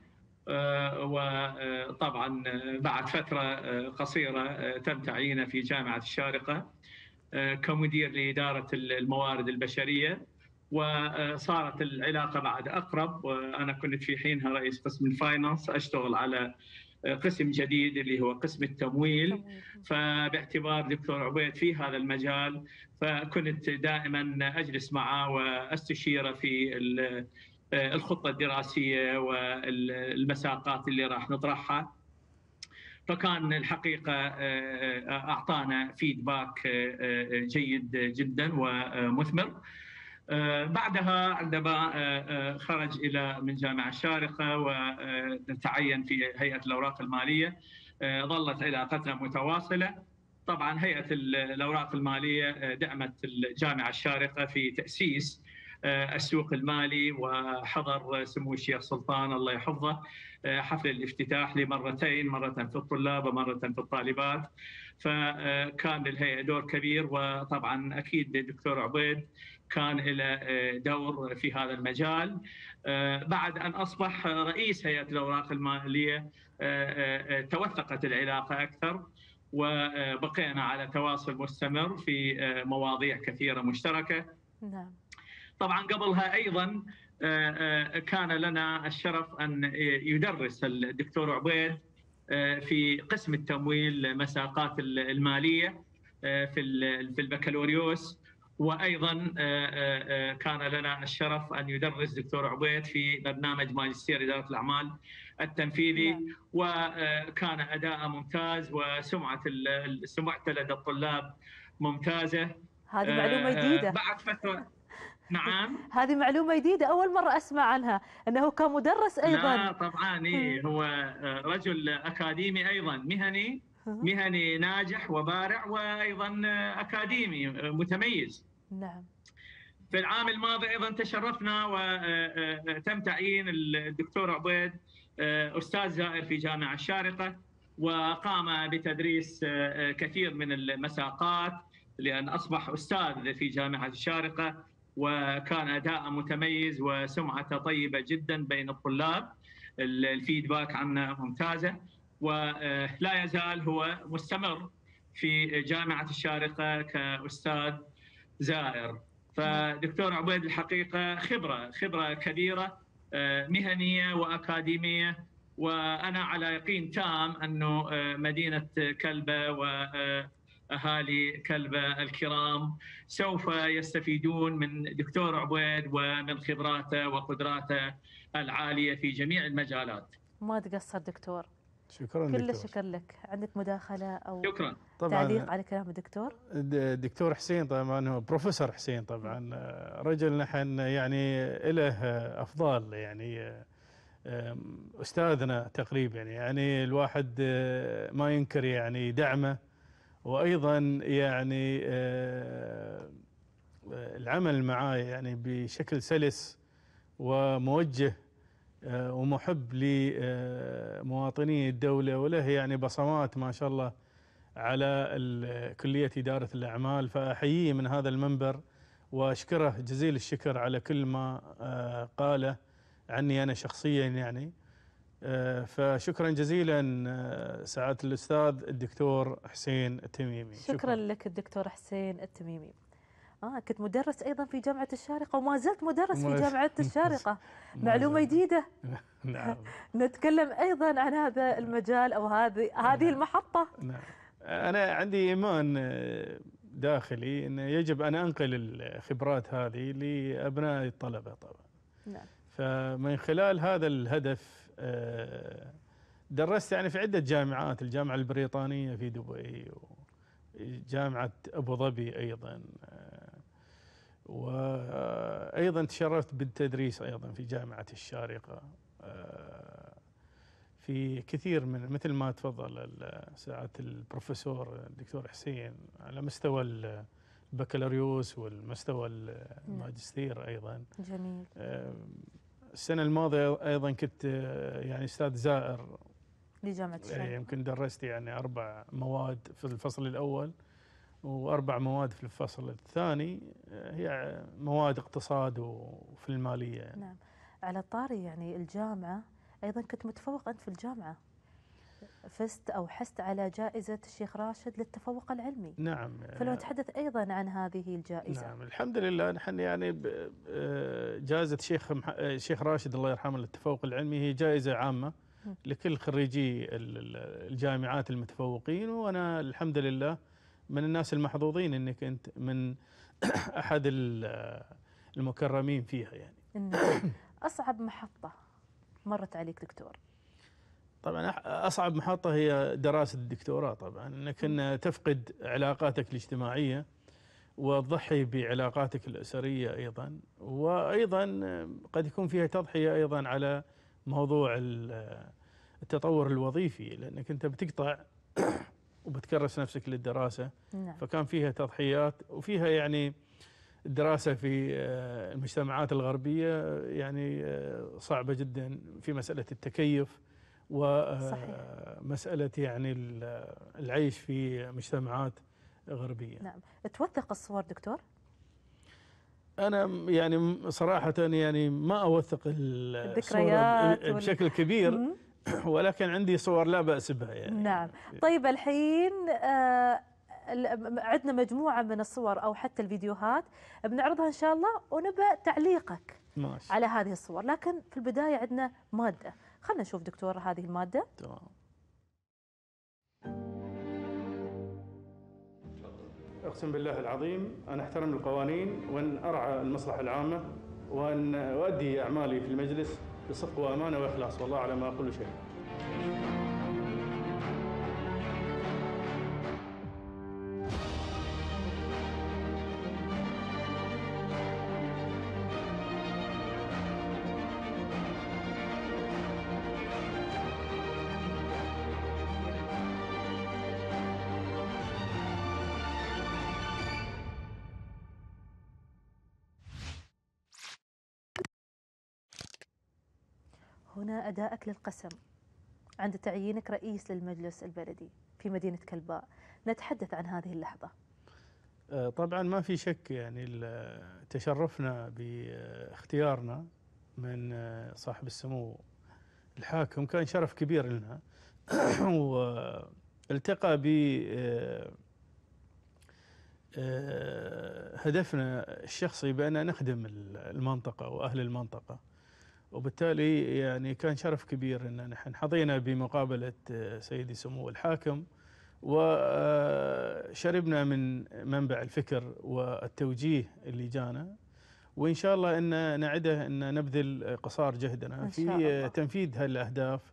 آه، وطبعا بعد فترة آه، قصيرة تم تعيينه في جامعة الشارقة كمدير لإدارة الموارد البشرية وصارت العلاقة بعد أقرب وأنا كنت في حينها رئيس قسم الفاينانس أشتغل على قسم جديد اللي هو قسم التمويل فباعتبار دكتور عبيد في هذا المجال فكنت دائما اجلس معه واستشيره في آه، الخطه الدراسيه والمساقات اللي راح نطرحها فكان الحقيقه آه، آه، اعطانا فيدباك جيد جدا ومثمر آه، بعدها عندما آه، آه، خرج الى من جامعه الشارقه وتعين في هيئه الاوراق الماليه ظلت علاقتنا متواصله طبعا هيئه الاوراق الماليه دعمت الجامعه الشارقه في تاسيس السوق المالي وحضر سمو الشيخ سلطان الله يحفظه حفل الافتتاح لمرتين مرة في الطلاب ومرة في الطالبات فكان للهيئة دور كبير وطبعا أكيد للدكتور عبيد كان له آه، دور في هذا المجال آه، بعد ان اصبح رئيس هيئه الاوراق الماليه آه، توثقت العلاقه اكثر وبقينا على تواصل مستمر في مواضيع كثيره مشتركه. نعم. طبعا قبلها ايضا كان لنا الشرف ان يدرس الدكتور عبيد في قسم التمويل مساقات الماليه في في البكالوريوس وايضا آه، آه، آه، كان لنا الشرف ان يدرس دكتور عبيد في برنامج ماجستير اداره الاعمال التنفيذي نعم. وكان اداءه ممتاز وسمعه سمعته لدى الطلاب ممتازه هذه معلومه جديده بعد فتره نعم هذه معلومه جديده اول مره اسمع عنها انه كان مدرس ايضا لا طبعا إيه هو رجل اكاديمي ايضا مهني مهني ناجح وبارع وايضا اكاديمي متميز نعم في العام الماضي ايضا تشرفنا وتم آه، آه، آه، تعيين الدكتور عبيد استاذ زائر في جامعه الشارقه وقام بتدريس كثير من المساقات لان اصبح استاذ في جامعه الشارقه وكان اداء متميز وسمعته طيبه جدا بين الطلاب الفيدباك عنه ممتازه ولا يزال هو مستمر في جامعه الشارقه كاستاذ زائر فدكتور عبيد الحقيقة خبرة خبرة كبيرة آه، مهنية وأكاديمية وأنا على يقين تام أنه آه، مدينة كلبة وأهالي آه، كلبة الكرام سوف يستفيدون من دكتور عبيد ومن خبراته وقدراته العاليه في جميع المجالات. ما تقصر دكتور. شكرا كل دكتور. الشكر لك عندك مداخلة أو شكرا طبعا تعليق على كلام الدكتور الدكتور حسين طبعا هو بروفيسور حسين طبعا آه، رجل نحن يعني له آه، أفضال يعني آه، أستاذنا تقريبا يعني, يعني الواحد ما ينكر يعني دعمه وأيضا يعني العمل معاه يعني بشكل سلس وموجه آه، ومحب لمواطني الدولة وله يعني بصمات ما شاء الله على كلية إدارة الأعمال فأحييه من هذا المنبر وأشكره جزيل الشكر على كل ما آه، قاله عني أنا شخصيا يعني آه، فشكرا جزيلا سعاده الاستاذ الدكتور حسين التميمي شكرا, شكرا لك الدكتور حسين التميمي اه كنت مدرس ايضا في جامعه الشارقه وما زلت مدرس في جامعه الشارقه معلومه جديده نعم نتكلم ايضا عن هذا المجال او هذه هذه نعم. المحطه نعم انا عندي ايمان آه، داخلي انه يجب ان انقل الخبرات هذه لابناء الطلبه طبعا نعم فمن خلال هذا الهدف آه، درست يعني في عده جامعات الجامعه البريطانيه في دبي وجامعه ابو ظبي ايضا آه، وايضا تشرفت بالتدريس ايضا في جامعه الشارقه آه، في كثير من مثل ما تفضل ساعه البروفيسور الدكتور حسين على مستوى البكالوريوس والمستوى نعم. الماجستير ايضا جميل آه، السنه الماضيه ايضا كنت آه، يعني استاذ زائر لجامعه الشارقه إيه، يمكن درست يعني اربع مواد في الفصل الاول واربع مواد في الفصل الثاني آه، هي مواد اقتصاد وفي الماليه يعني. نعم على طاري يعني الجامعه ايضا كنت متفوق انت في الجامعه فزت او حست على جائزه الشيخ راشد للتفوق العلمي نعم فلو نتحدث ايضا عن هذه الجائزه نعم الحمد لله نحن يعني آه، جائزه الشيخ الشيخ آه، راشد الله يرحمه للتفوق العلمي هي جائزه عامه لكل خريجي الجامعات المتفوقين وانا الحمد لله من الناس المحظوظين انك انت من احد آه، المكرمين فيها يعني اصعب محطه مرت عليك دكتور طبعا اصعب محطه هي دراسه الدكتوراه طبعا انك ان تفقد علاقاتك الاجتماعيه وتضحي بعلاقاتك الاسريه ايضا وايضا قد يكون فيها تضحيه ايضا على موضوع آه، التطور الوظيفي لانك انت بتقطع وبتكرس نفسك للدراسة نعم. فكان فيها تضحيات وفيها يعني الدراسة في آه، المجتمعات الغربية يعني آه، صعبة جدا في مسألة التكيف ومسألة آه، يعني العيش في مجتمعات غربية نعم توثق الصور دكتور؟ انا يعني صراحه يعني ما اوثق الذكريات بشكل كبير ولكن عندي صور لا باس بها يعني نعم طيب الحين آه، عندنا مجموعه من الصور او حتى الفيديوهات بنعرضها ان شاء الله ونبى تعليقك ماشي. على هذه الصور لكن في البدايه عندنا ماده خلينا نشوف دكتور هذه الماده تمام اقسم بالله العظيم ان احترم القوانين وان ارعى المصلحه العامه وان اؤدي اعمالي في المجلس بصدق وامانه واخلاص والله على ما اقول شيء أدائك للقسم عند تعيينك رئيس للمجلس البلدي في مدينة كلباء نتحدث عن هذه اللحظة أه، طبعا ما في شك يعني تشرفنا باختيارنا من أه، صاحب السمو الحاكم كان شرف كبير لنا والتقى ب أه، هدفنا الشخصي بأن نخدم المنطقة وأهل المنطقة وبالتالي يعني كان شرف كبير ان نحن حظينا بمقابله آه، سيدي سمو الحاكم وشربنا آه، من منبع الفكر والتوجيه اللي جانا وان شاء الله ان نعده ان نبذل قصار جهدنا في تنفيذ هالاهداف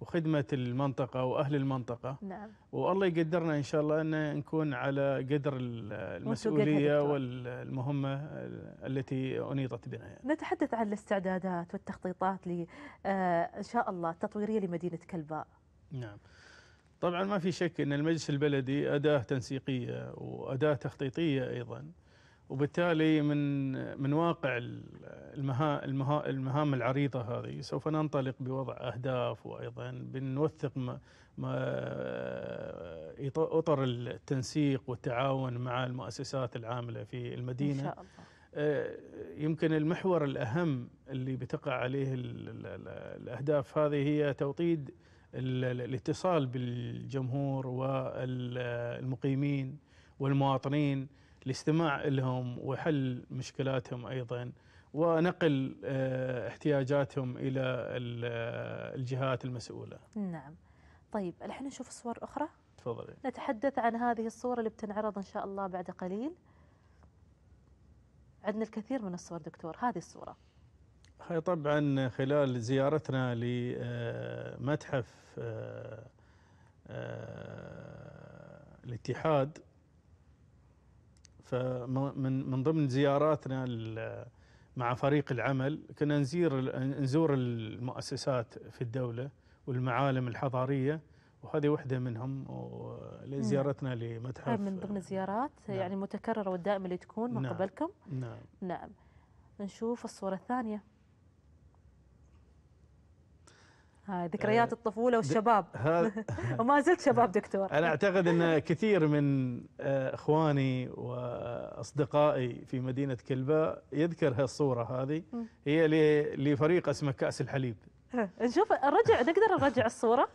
وخدمة المنطقة وأهل المنطقة نعم والله يقدرنا إن شاء الله أن نكون على قدر المسؤولية والمهمة التي أنيطت بنا يعني. نتحدث عن الاستعدادات والتخطيطات ل آه، إن شاء الله التطويرية لمدينة كلباء نعم طبعا ما في شك أن المجلس البلدي أداة تنسيقية وأداة تخطيطية أيضا وبالتالي من من واقع المهام العريضة هذه سوف ننطلق بوضع أهداف وأيضا بنوثق ما أطر التنسيق والتعاون مع المؤسسات العاملة في المدينة إن شاء الله. آه، يمكن المحور الأهم اللي بتقع عليه الأهداف هذه هي توطيد الاتصال بالجمهور والمقيمين والمواطنين الاستماع لهم وحل مشكلاتهم ايضا ونقل آه، احتياجاتهم الى آه، الجهات المسؤوله. نعم. طيب الحين نشوف صور اخرى؟ تفضلي. نتحدث عن هذه الصوره اللي بتنعرض ان شاء الله بعد قليل. عندنا الكثير من الصور دكتور، هذه الصوره. هي طبعا خلال زيارتنا لمتحف آه، الاتحاد فمن من ضمن زياراتنا مع فريق العمل كنا نزور نزور المؤسسات في الدولة والمعالم الحضارية وهذه واحدة منهم لزيارتنا نعم. لمتحف من ضمن الزيارات نعم. يعني المتكررة والدائمة اللي تكون من نعم. قبلكم نعم نعم نشوف الصورة الثانية آه، ذكريات آه، الطفولة والشباب وما زلت شباب دكتور أنا أعتقد أن كثير من آه، إخواني وأصدقائي في مدينة كلباء يذكر هالصورة هذه هي لفريق اسمه كأس الحليب نشوف الرجع نقدر نرجع الصورة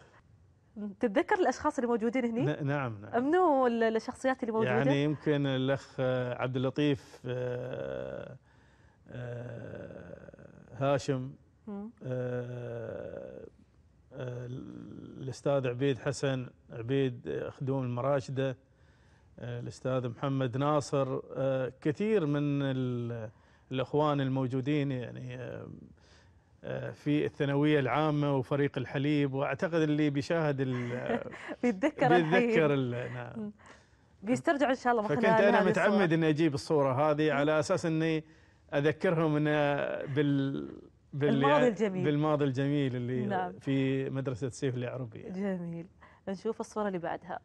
تتذكر الاشخاص اللي موجودين هنا؟ نعم نعم منو الشخصيات اللي موجوده؟ يعني يمكن الاخ عبد اللطيف هاشم آه، الاستاذ عبيد حسن عبيد آه، خدوم المراشده آه، الاستاذ محمد ناصر كثير من الاخوان الموجودين يعني في الثانويه العامه وفريق الحليب واعتقد اللي بيشاهد بيتذكر بيتذكر نعم بيسترجعوا ان شاء الله فكنت انا متعمد اني اجيب الصوره هذه على اساس اني اذكرهم انه بال بالماضي الجميل بالماضي الجميل اللي نعم. في مدرسة سيف العربي يعني. جميل نشوف الصورة اللي بعدها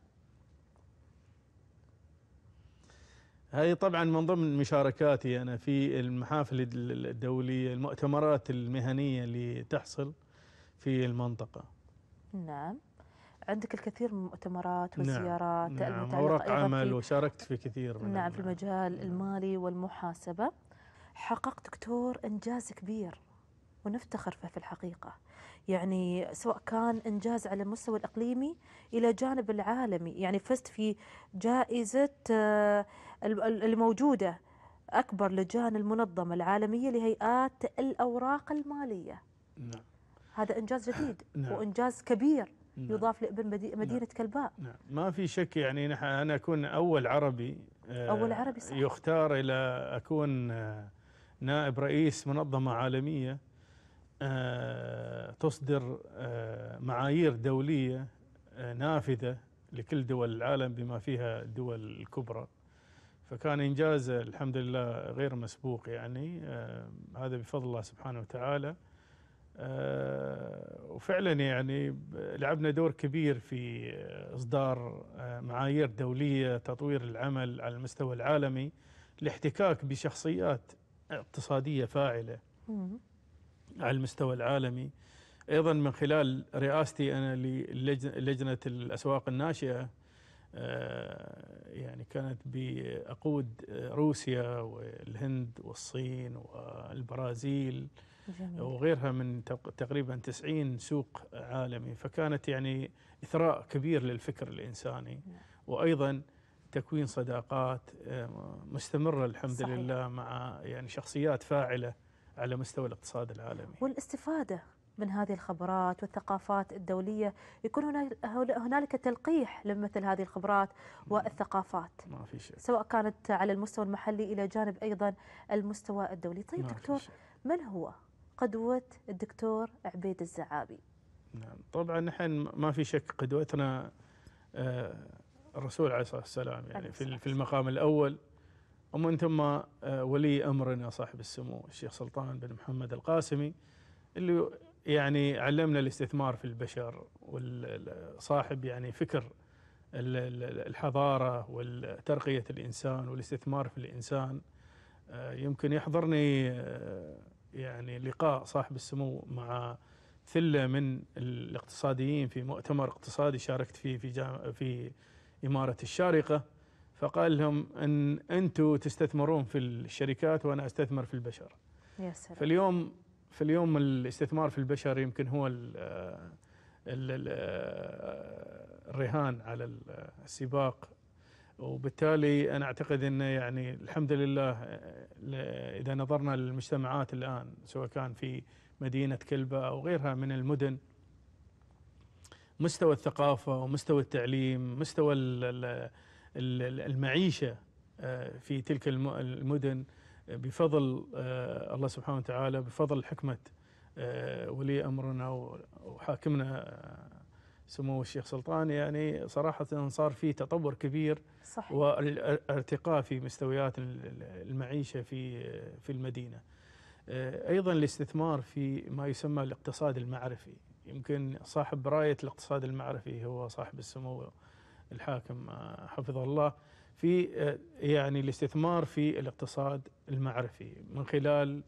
هذه طبعا من ضمن مشاركاتي أنا في المحافل الدولية المؤتمرات المهنية اللي تحصل في المنطقة نعم عندك الكثير من المؤتمرات والزيارات نعم. نعم. أوراق عمل وشاركت في كثير من نعم في المجال نعم. المالي والمحاسبة حققت دكتور إنجاز كبير ونفتخر فيه في الحقيقة يعني سواء كان إنجاز على المستوى الإقليمي إلى جانب العالمي يعني فزت في جائزة آه، الموجودة أكبر لجان المنظمة العالمية لهيئات الأوراق المالية نعم. هذا إنجاز جديد نعم. وإنجاز كبير نعم. يضاف لابن نعم. مدينة نعم. كلباء نعم. ما في شك يعني نحن أنا أكون أول عربي آه، أول عربي صح. يختار إلى أكون آه، نائب رئيس منظمة عالمية آه، تصدر آه، معايير دولية آه، نافذة لكل دول العالم بما فيها الدول الكبرى فكان إنجازه الحمد لله غير مسبوق يعني هذا بفضل الله سبحانه وتعالى وفعلا يعني لعبنا دور كبير في إصدار معايير دولية تطوير العمل على المستوى العالمي لاحتكاك بشخصيات اقتصادية فاعلة على المستوى العالمي ايضا من خلال رئاستي انا للجنه الاسواق الناشئه آه، يعني كانت بأقود آه، روسيا والهند والصين والبرازيل وغيرها من تقريبا 90 سوق عالمي فكانت يعني إثراء كبير للفكر الإنساني نعم. وأيضا تكوين صداقات آه، مستمرة الحمد صحيح. لله مع يعني شخصيات فاعلة على مستوى الاقتصاد العالمي والاستفادة من هذه الخبرات والثقافات الدولية يكون هنالك تلقيح لمثل هذه الخبرات والثقافات ما في شك. سواء كانت على المستوى المحلي إلى جانب أيضا المستوى الدولي طيب دكتور من هو قدوة الدكتور عبيد الزعابي نعم طبعا نحن ما في شك قدوتنا آه، الرسول عليه الصلاة والسلام يعني في المقام الأول ومن ثم آه، ولي امرنا صاحب السمو الشيخ سلطان بن محمد القاسمي اللي يعني علمنا الاستثمار في البشر والصاحب يعني فكر الحضاره وترقيه الانسان والاستثمار في الانسان آه، يمكن يحضرني آه، يعني لقاء صاحب السمو مع ثله من الاقتصاديين في مؤتمر اقتصادي شاركت فيه في في اماره الشارقه فقال لهم ان انتم تستثمرون في الشركات وانا استثمر في البشر يا سلام فاليوم فاليوم الاستثمار في البشر يمكن هو الـ الـ الـ الرهان على السباق وبالتالي انا اعتقد انه يعني الحمد لله اذا نظرنا للمجتمعات الان سواء كان في مدينه كلبه او غيرها من المدن مستوى الثقافه ومستوى التعليم مستوى ال المعيشه آه، في تلك المدن آه، بفضل آه، الله سبحانه وتعالى بفضل حكمه ولي امرنا وحاكمنا سمو الشيخ سلطان يعني صراحة صار في تطور كبير صحيح. وارتقاء في مستويات المعيشة في في المدينة أيضا الاستثمار في ما يسمى الاقتصاد المعرفي يمكن صاحب راية الاقتصاد المعرفي هو صاحب السمو الحاكم آه، حفظه الله في آه، يعني الاستثمار في الاقتصاد المعرفي من خلال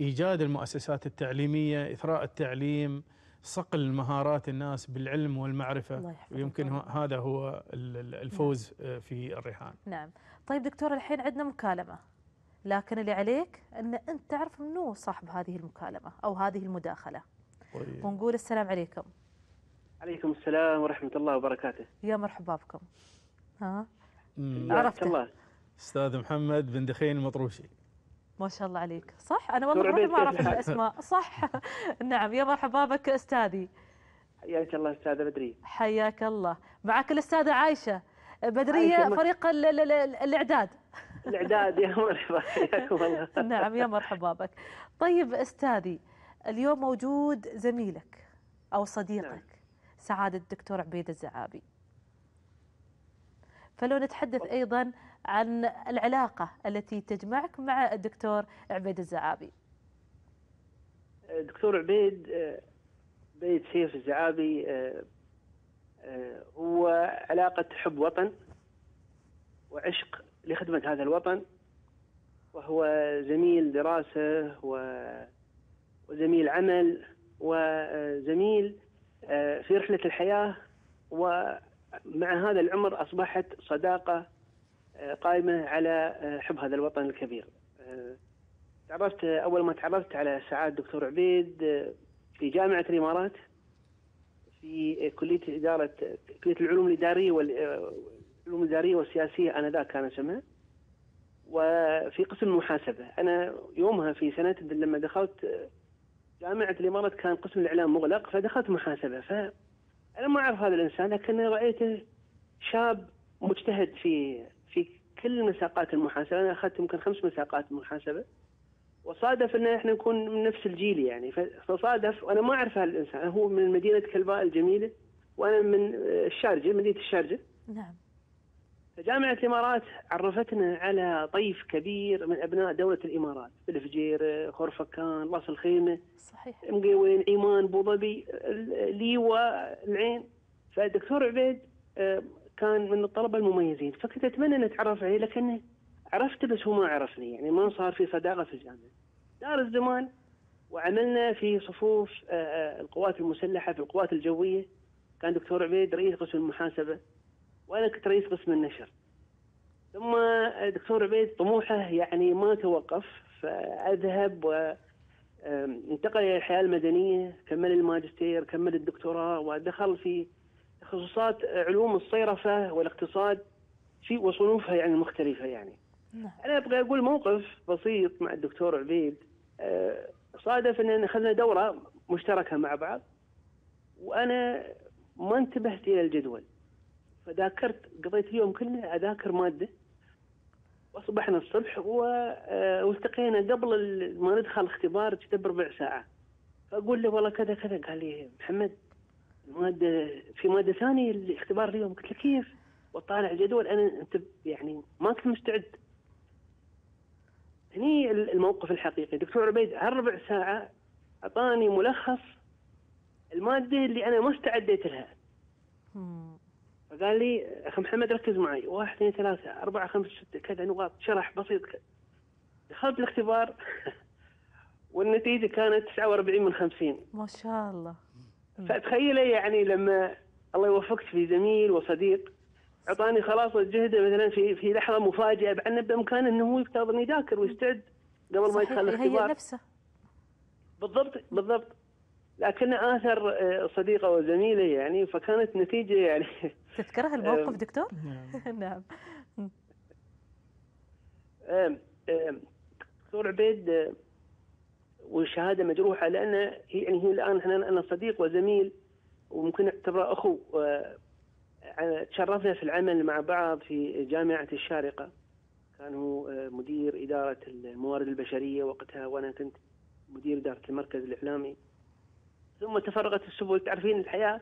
ايجاد المؤسسات التعليميه، اثراء التعليم، صقل مهارات الناس بالعلم والمعرفه ويمكن هذا هو الفوز نعم. آه، في الرهان. نعم، طيب دكتور الحين عندنا مكالمه لكن اللي عليك ان انت تعرف منو صاحب هذه المكالمه او هذه المداخله. طيب. ونقول السلام عليكم. عليكم السلام ورحمة الله وبركاته يا مرحبا بكم ها عرفت الله أستاذ محمد بن دخين المطروشي ما شاء الله عليك صح أنا والله ما أعرف الأسماء صح نعم يا مرحبا بك أستاذي حياك الله أستاذة بدرية حياك الله معك الأستاذة عايشة بدرية عايشة فريق الإعداد الإعداد يا مرحبا حياكم الله نعم يا مرحبا بك طيب أستاذي اليوم موجود زميلك أو صديقك نعم. سعادة الدكتور عبيد الزعابي فلو نتحدث أيضا عن العلاقة التي تجمعك مع الدكتور عبيد الزعابي دكتور عبيد بيت سيف الزعابي هو علاقة حب وطن وعشق لخدمة هذا الوطن وهو زميل دراسة وزميل عمل وزميل آه، في رحلة الحياة ومع هذا العمر أصبحت صداقة آه، قائمة على آه، حب هذا الوطن الكبير تعرفت أول ما تعرفت على سعاد دكتور عبيد في جامعة الإمارات في كلية إدارة كلية العلوم الإدارية والعلوم الإدارية والسياسية آنذاك كان اسمها وفي قسم المحاسبة أنا يومها في سنة لما دخلت جامعه الامارات كان قسم الاعلام مغلق فدخلت محاسبه ف انا ما اعرف هذا الانسان لكن رايته شاب مجتهد في في كل مساقات المحاسبه انا اخذت يمكن خمس مساقات محاسبه وصادف ان احنا نكون من نفس الجيل يعني فصادف وانا ما اعرف هذا الانسان هو من مدينه كلباء الجميله وانا من آه، الشارجه مدينه الشارجه نعم فجامعة الإمارات عرفتنا على طيف كبير من أبناء دولة الإمارات الفجيرة خرفكان راس الخيمة صحيح مقيوين عمان بوظبي ليوا العين فالدكتور عبيد آه، كان من الطلبة المميزين فكنت أتمنى أن أتعرف عليه لكنه عرفته بس هو ما عرفني يعني ما صار في صداقة في الجامعة دار الزمان وعملنا في صفوف آه، آه، القوات المسلحة في القوات الجوية كان دكتور عبيد رئيس قسم المحاسبة وانا كنت رئيس قسم النشر ثم الدكتور عبيد طموحه يعني ما توقف فاذهب و انتقل الى الحياه المدنيه كمل الماجستير كمل الدكتوراه ودخل في تخصصات علوم الصيرفه والاقتصاد في وصنوفها يعني المختلفه يعني نعم. انا ابغى اقول موقف بسيط مع الدكتور عبيد آه، صادف ان اخذنا دوره مشتركه مع بعض وانا ما انتبهت الى الجدول فذاكرت قضيت اليوم كله اذاكر ماده واصبحنا الصبح آه، والتقينا قبل ما ندخل اختبار كذا بربع ساعه فاقول له والله كذا كذا قال لي محمد الماده في ماده ثانيه الاختبار اليوم قلت له كيف؟ وطالع الجدول انا انت يعني ما كنت مستعد هني الموقف الحقيقي دكتور عبيد هالربع ساعه اعطاني ملخص الماده اللي انا ما استعديت لها قال لي اخي محمد ركز معي واحد اثنين ثلاثه اربعه خمسه سته كذا نقاط شرح بسيط كذا دخلت الاختبار والنتيجه كانت 49 من 50 ما شاء الله فتخيلي يعني لما الله يوفقك في زميل وصديق اعطاني خلاصه جهده مثلا في في لحظه مفاجئه بعدين بامكانه انه هو يفترض انه يذاكر ويستعد قبل ما يدخل الاختبار نفسه بالضبط بالضبط لكن اثر آه، صديقه وزميله يعني فكانت نتيجه يعني تذكرها الموقف دكتور؟ نعم آه، آه، دكتور عبيد والشهاده مجروحه لان يعني هي الان احنا انا صديق وزميل وممكن اعتبره اخو تشرفنا في العمل مع بعض في جامعه الشارقه كان هو مدير اداره الموارد البشريه وقتها وانا كنت مدير اداره المركز الاعلامي ثم تفرغت السبل تعرفين الحياه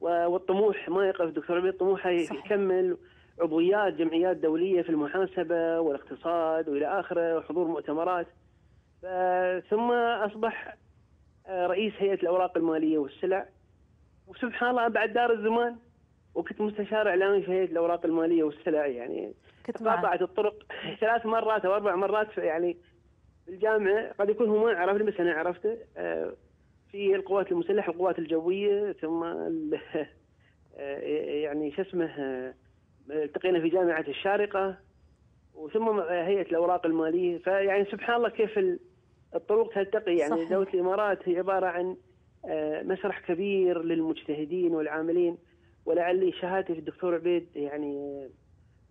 والطموح ما يقف دكتور عبيد طموحه يكمل عضويات جمعيات دوليه في المحاسبه والاقتصاد والى اخره وحضور مؤتمرات ثم اصبح آه، رئيس هيئه الاوراق الماليه والسلع وسبحان الله بعد دار الزمان وكنت مستشار اعلامي في هيئه الاوراق الماليه والسلع يعني تقاطعت الطرق ثلاث مرات او اربع مرات يعني الجامعة قد يكون هو ما عرفني بس انا عرفته آه، في القوات المسلحه القوات الجويه ثم آه، يعني شو اسمه آه، التقينا في جامعه الشارقه وثم هيئه الاوراق الماليه فيعني سبحان الله كيف الطرق تلتقي يعني صحيح. دوله الامارات هي عباره عن آه، مسرح كبير للمجتهدين والعاملين ولعلي شهادتي في الدكتور عبيد يعني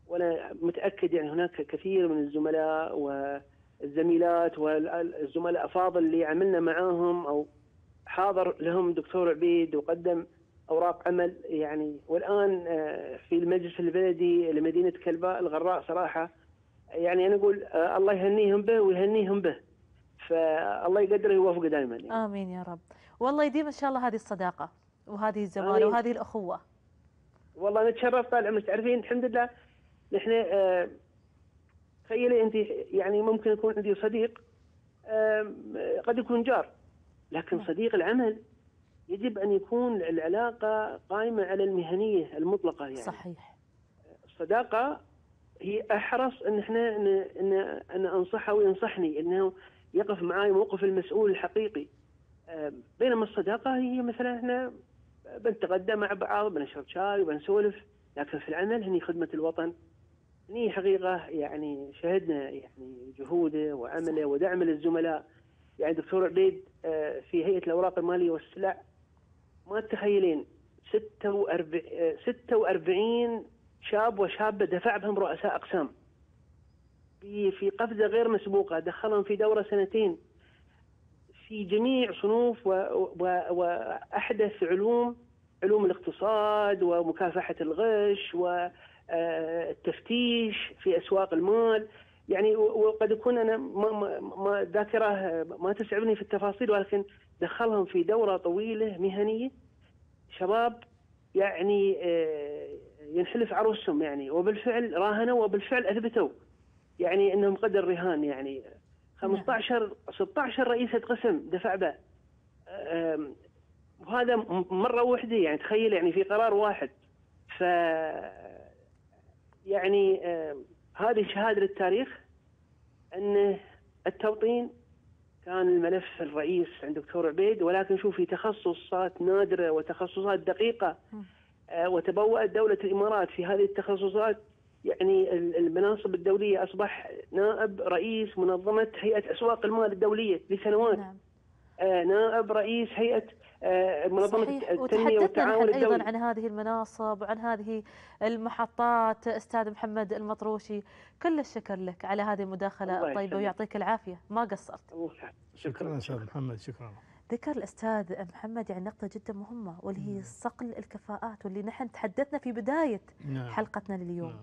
وانا متاكد يعني هناك كثير من الزملاء والزميلات والزملاء افاضل اللي عملنا معاهم او حاضر لهم دكتور عبيد وقدم اوراق عمل يعني والان آه، في المجلس البلدي لمدينه كلباء الغراء صراحه يعني انا اقول آه، الله يهنيهم به ويهنيهم به فالله يقدره ويوفقه دائما يعني. امين يا رب والله يديم ان شاء الله هذه الصداقه وهذه الزمان وهذه الاخوه والله نتشرف طال عمرك تعرفين الحمد لله نحن آه، تخيلي انت يعني ممكن يكون عندي صديق قد يكون جار لكن نعم. صديق العمل يجب أن يكون العلاقة قائمة على المهنية المطلقة يعني صحيح الصداقة هي أحرص أن احنا أن أن أن أنصحه وينصحني أنه يقف معي موقف المسؤول الحقيقي آه، بينما الصداقة هي مثلا احنا بنتغدى مع بعض بنشرب شاي وبنسولف لكن في العمل هني خدمة الوطن هني حقيقة يعني شهدنا يعني جهوده وعمله ودعمه للزملاء يعني دكتور عبيد آه، في هيئه الاوراق الماليه والسلع ما تتخيلين 46 46 شاب وشابه دفع بهم رؤساء اقسام في قفزه غير مسبوقه دخلهم في دوره سنتين في جميع صنوف واحدث علوم علوم الاقتصاد ومكافحه الغش والتفتيش آه، في اسواق المال يعني وقد يكون انا ما ما ذاكره ما تسعبني في التفاصيل ولكن دخلهم في دوره طويله مهنيه شباب يعني آه، ينحلف عروسهم يعني وبالفعل راهنوا وبالفعل اثبتوا يعني انهم قدر رهان يعني 15 16 نعم. رئيسه قسم دفع به وهذا مره واحده يعني تخيل يعني في قرار واحد ف يعني هذه شهاده للتاريخ ان التوطين كان الملف الرئيس عند دكتور عبيد ولكن شوف في تخصصات نادره وتخصصات دقيقه آه، وتبوأت دولة الإمارات في هذه التخصصات يعني المناصب الدولية أصبح نائب رئيس منظمة هيئة أسواق المال الدولية لسنوات نعم. آه، نائب رئيس هيئة آه، منظمه التنميه والتعاون الدولي ايضا عن هذه المناصب وعن هذه المحطات استاذ محمد المطروشي كل الشكر لك على هذه المداخله الطيبه ويعطيك العافيه ما قصرت شكرا استاذ محمد شكرا ذكر الاستاذ محمد يعني نقطه جدا مهمه واللي هي نعم. صقل الكفاءات واللي نحن تحدثنا في بدايه نعم. حلقتنا لليوم نعم.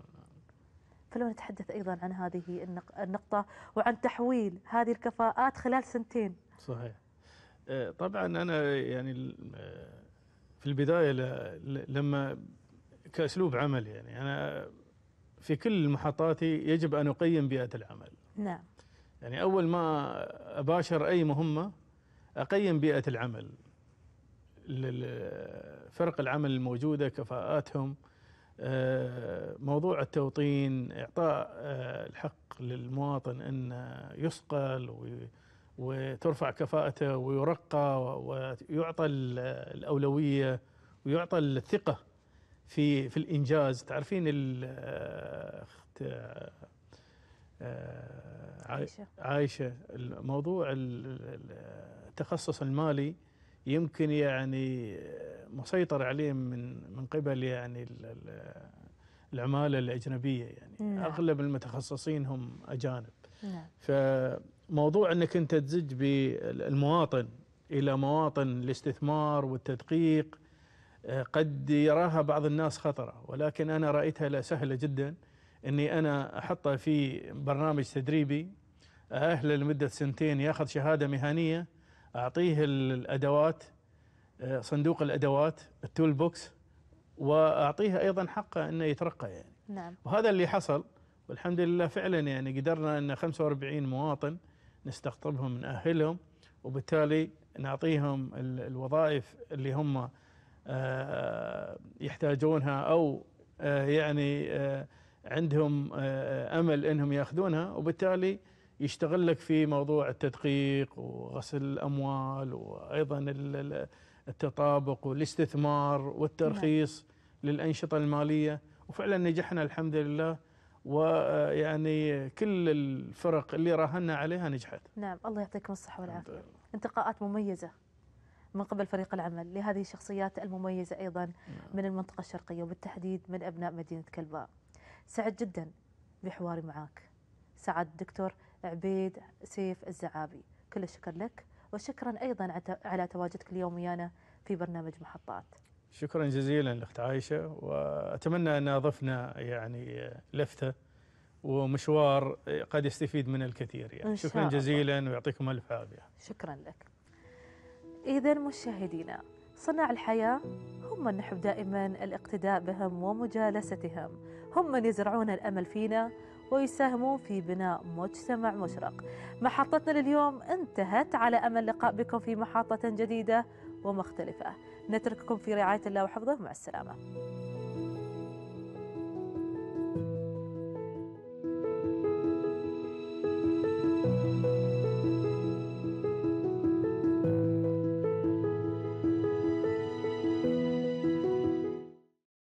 فلو نتحدث ايضا عن هذه النقطه وعن تحويل هذه الكفاءات خلال سنتين صحيح آه، طبعا انا يعني آه، في البدايه لما كاسلوب عمل يعني انا في كل محطاتي يجب ان اقيم بيئه العمل. نعم. يعني اول ما اباشر اي مهمه اقيم بيئه العمل. فرق العمل الموجوده كفاءاتهم آه، موضوع التوطين اعطاء الحق للمواطن ان يصقل وترفع كفاءته ويرقى ويعطى الأولوية ويعطى الثقة في في الإنجاز تعرفين الأخت آه، آه، عايشة. عايشة الموضوع التخصص المالي يمكن يعني مسيطر عليه من من قبل يعني العماله الاجنبيه يعني نعم. اغلب المتخصصين هم اجانب نعم. موضوع انك انت تزج بالمواطن الى مواطن الاستثمار والتدقيق آه، قد يراها بعض الناس خطره ولكن انا رايتها لا سهله جدا اني انا احطه في برنامج تدريبي اهله لمده سنتين ياخذ شهاده مهنيه اعطيه الادوات آه، صندوق الادوات التول بوكس واعطيه ايضا حقه انه يترقى يعني نعم وهذا اللي حصل والحمد لله فعلا يعني قدرنا ان 45 مواطن نستقطبهم نأهلهم وبالتالي نعطيهم الوظائف اللي هم آه، يحتاجونها أو آه، يعني آه، عندهم أمل أنهم يأخذونها وبالتالي يشتغل لك في موضوع التدقيق وغسل الأموال وأيضا التطابق والاستثمار والترخيص نعم. للأنشطة المالية وفعلا نجحنا الحمد لله ويعني كل الفرق اللي راهنا عليها نجحت نعم الله يعطيكم الصحة والعافية انتقاءات مميزة من قبل فريق العمل لهذه الشخصيات المميزة أيضا نعم. من المنطقة الشرقية وبالتحديد من أبناء مدينة كلباء سعد جدا بحواري معك سعد الدكتور عبيد سيف الزعابي كل الشكر لك وشكرا أيضا على تواجدك اليوم ويانا في برنامج محطات شكرا جزيلا لأخت عايشة وأتمنى أن أضفنا يعني لفتة ومشوار قد يستفيد من الكثير يعني شكرا جزيلا ويعطيكم ألف عافية شكرا لك إذا مشاهدينا صناع الحياة هم من نحب دائما الاقتداء بهم ومجالستهم هم من يزرعون الأمل فينا ويساهمون في بناء مجتمع مشرق محطتنا لليوم انتهت على أمل لقاء بكم في محطة جديدة ومختلفة نترككم في رعاية الله وحفظه مع السلامة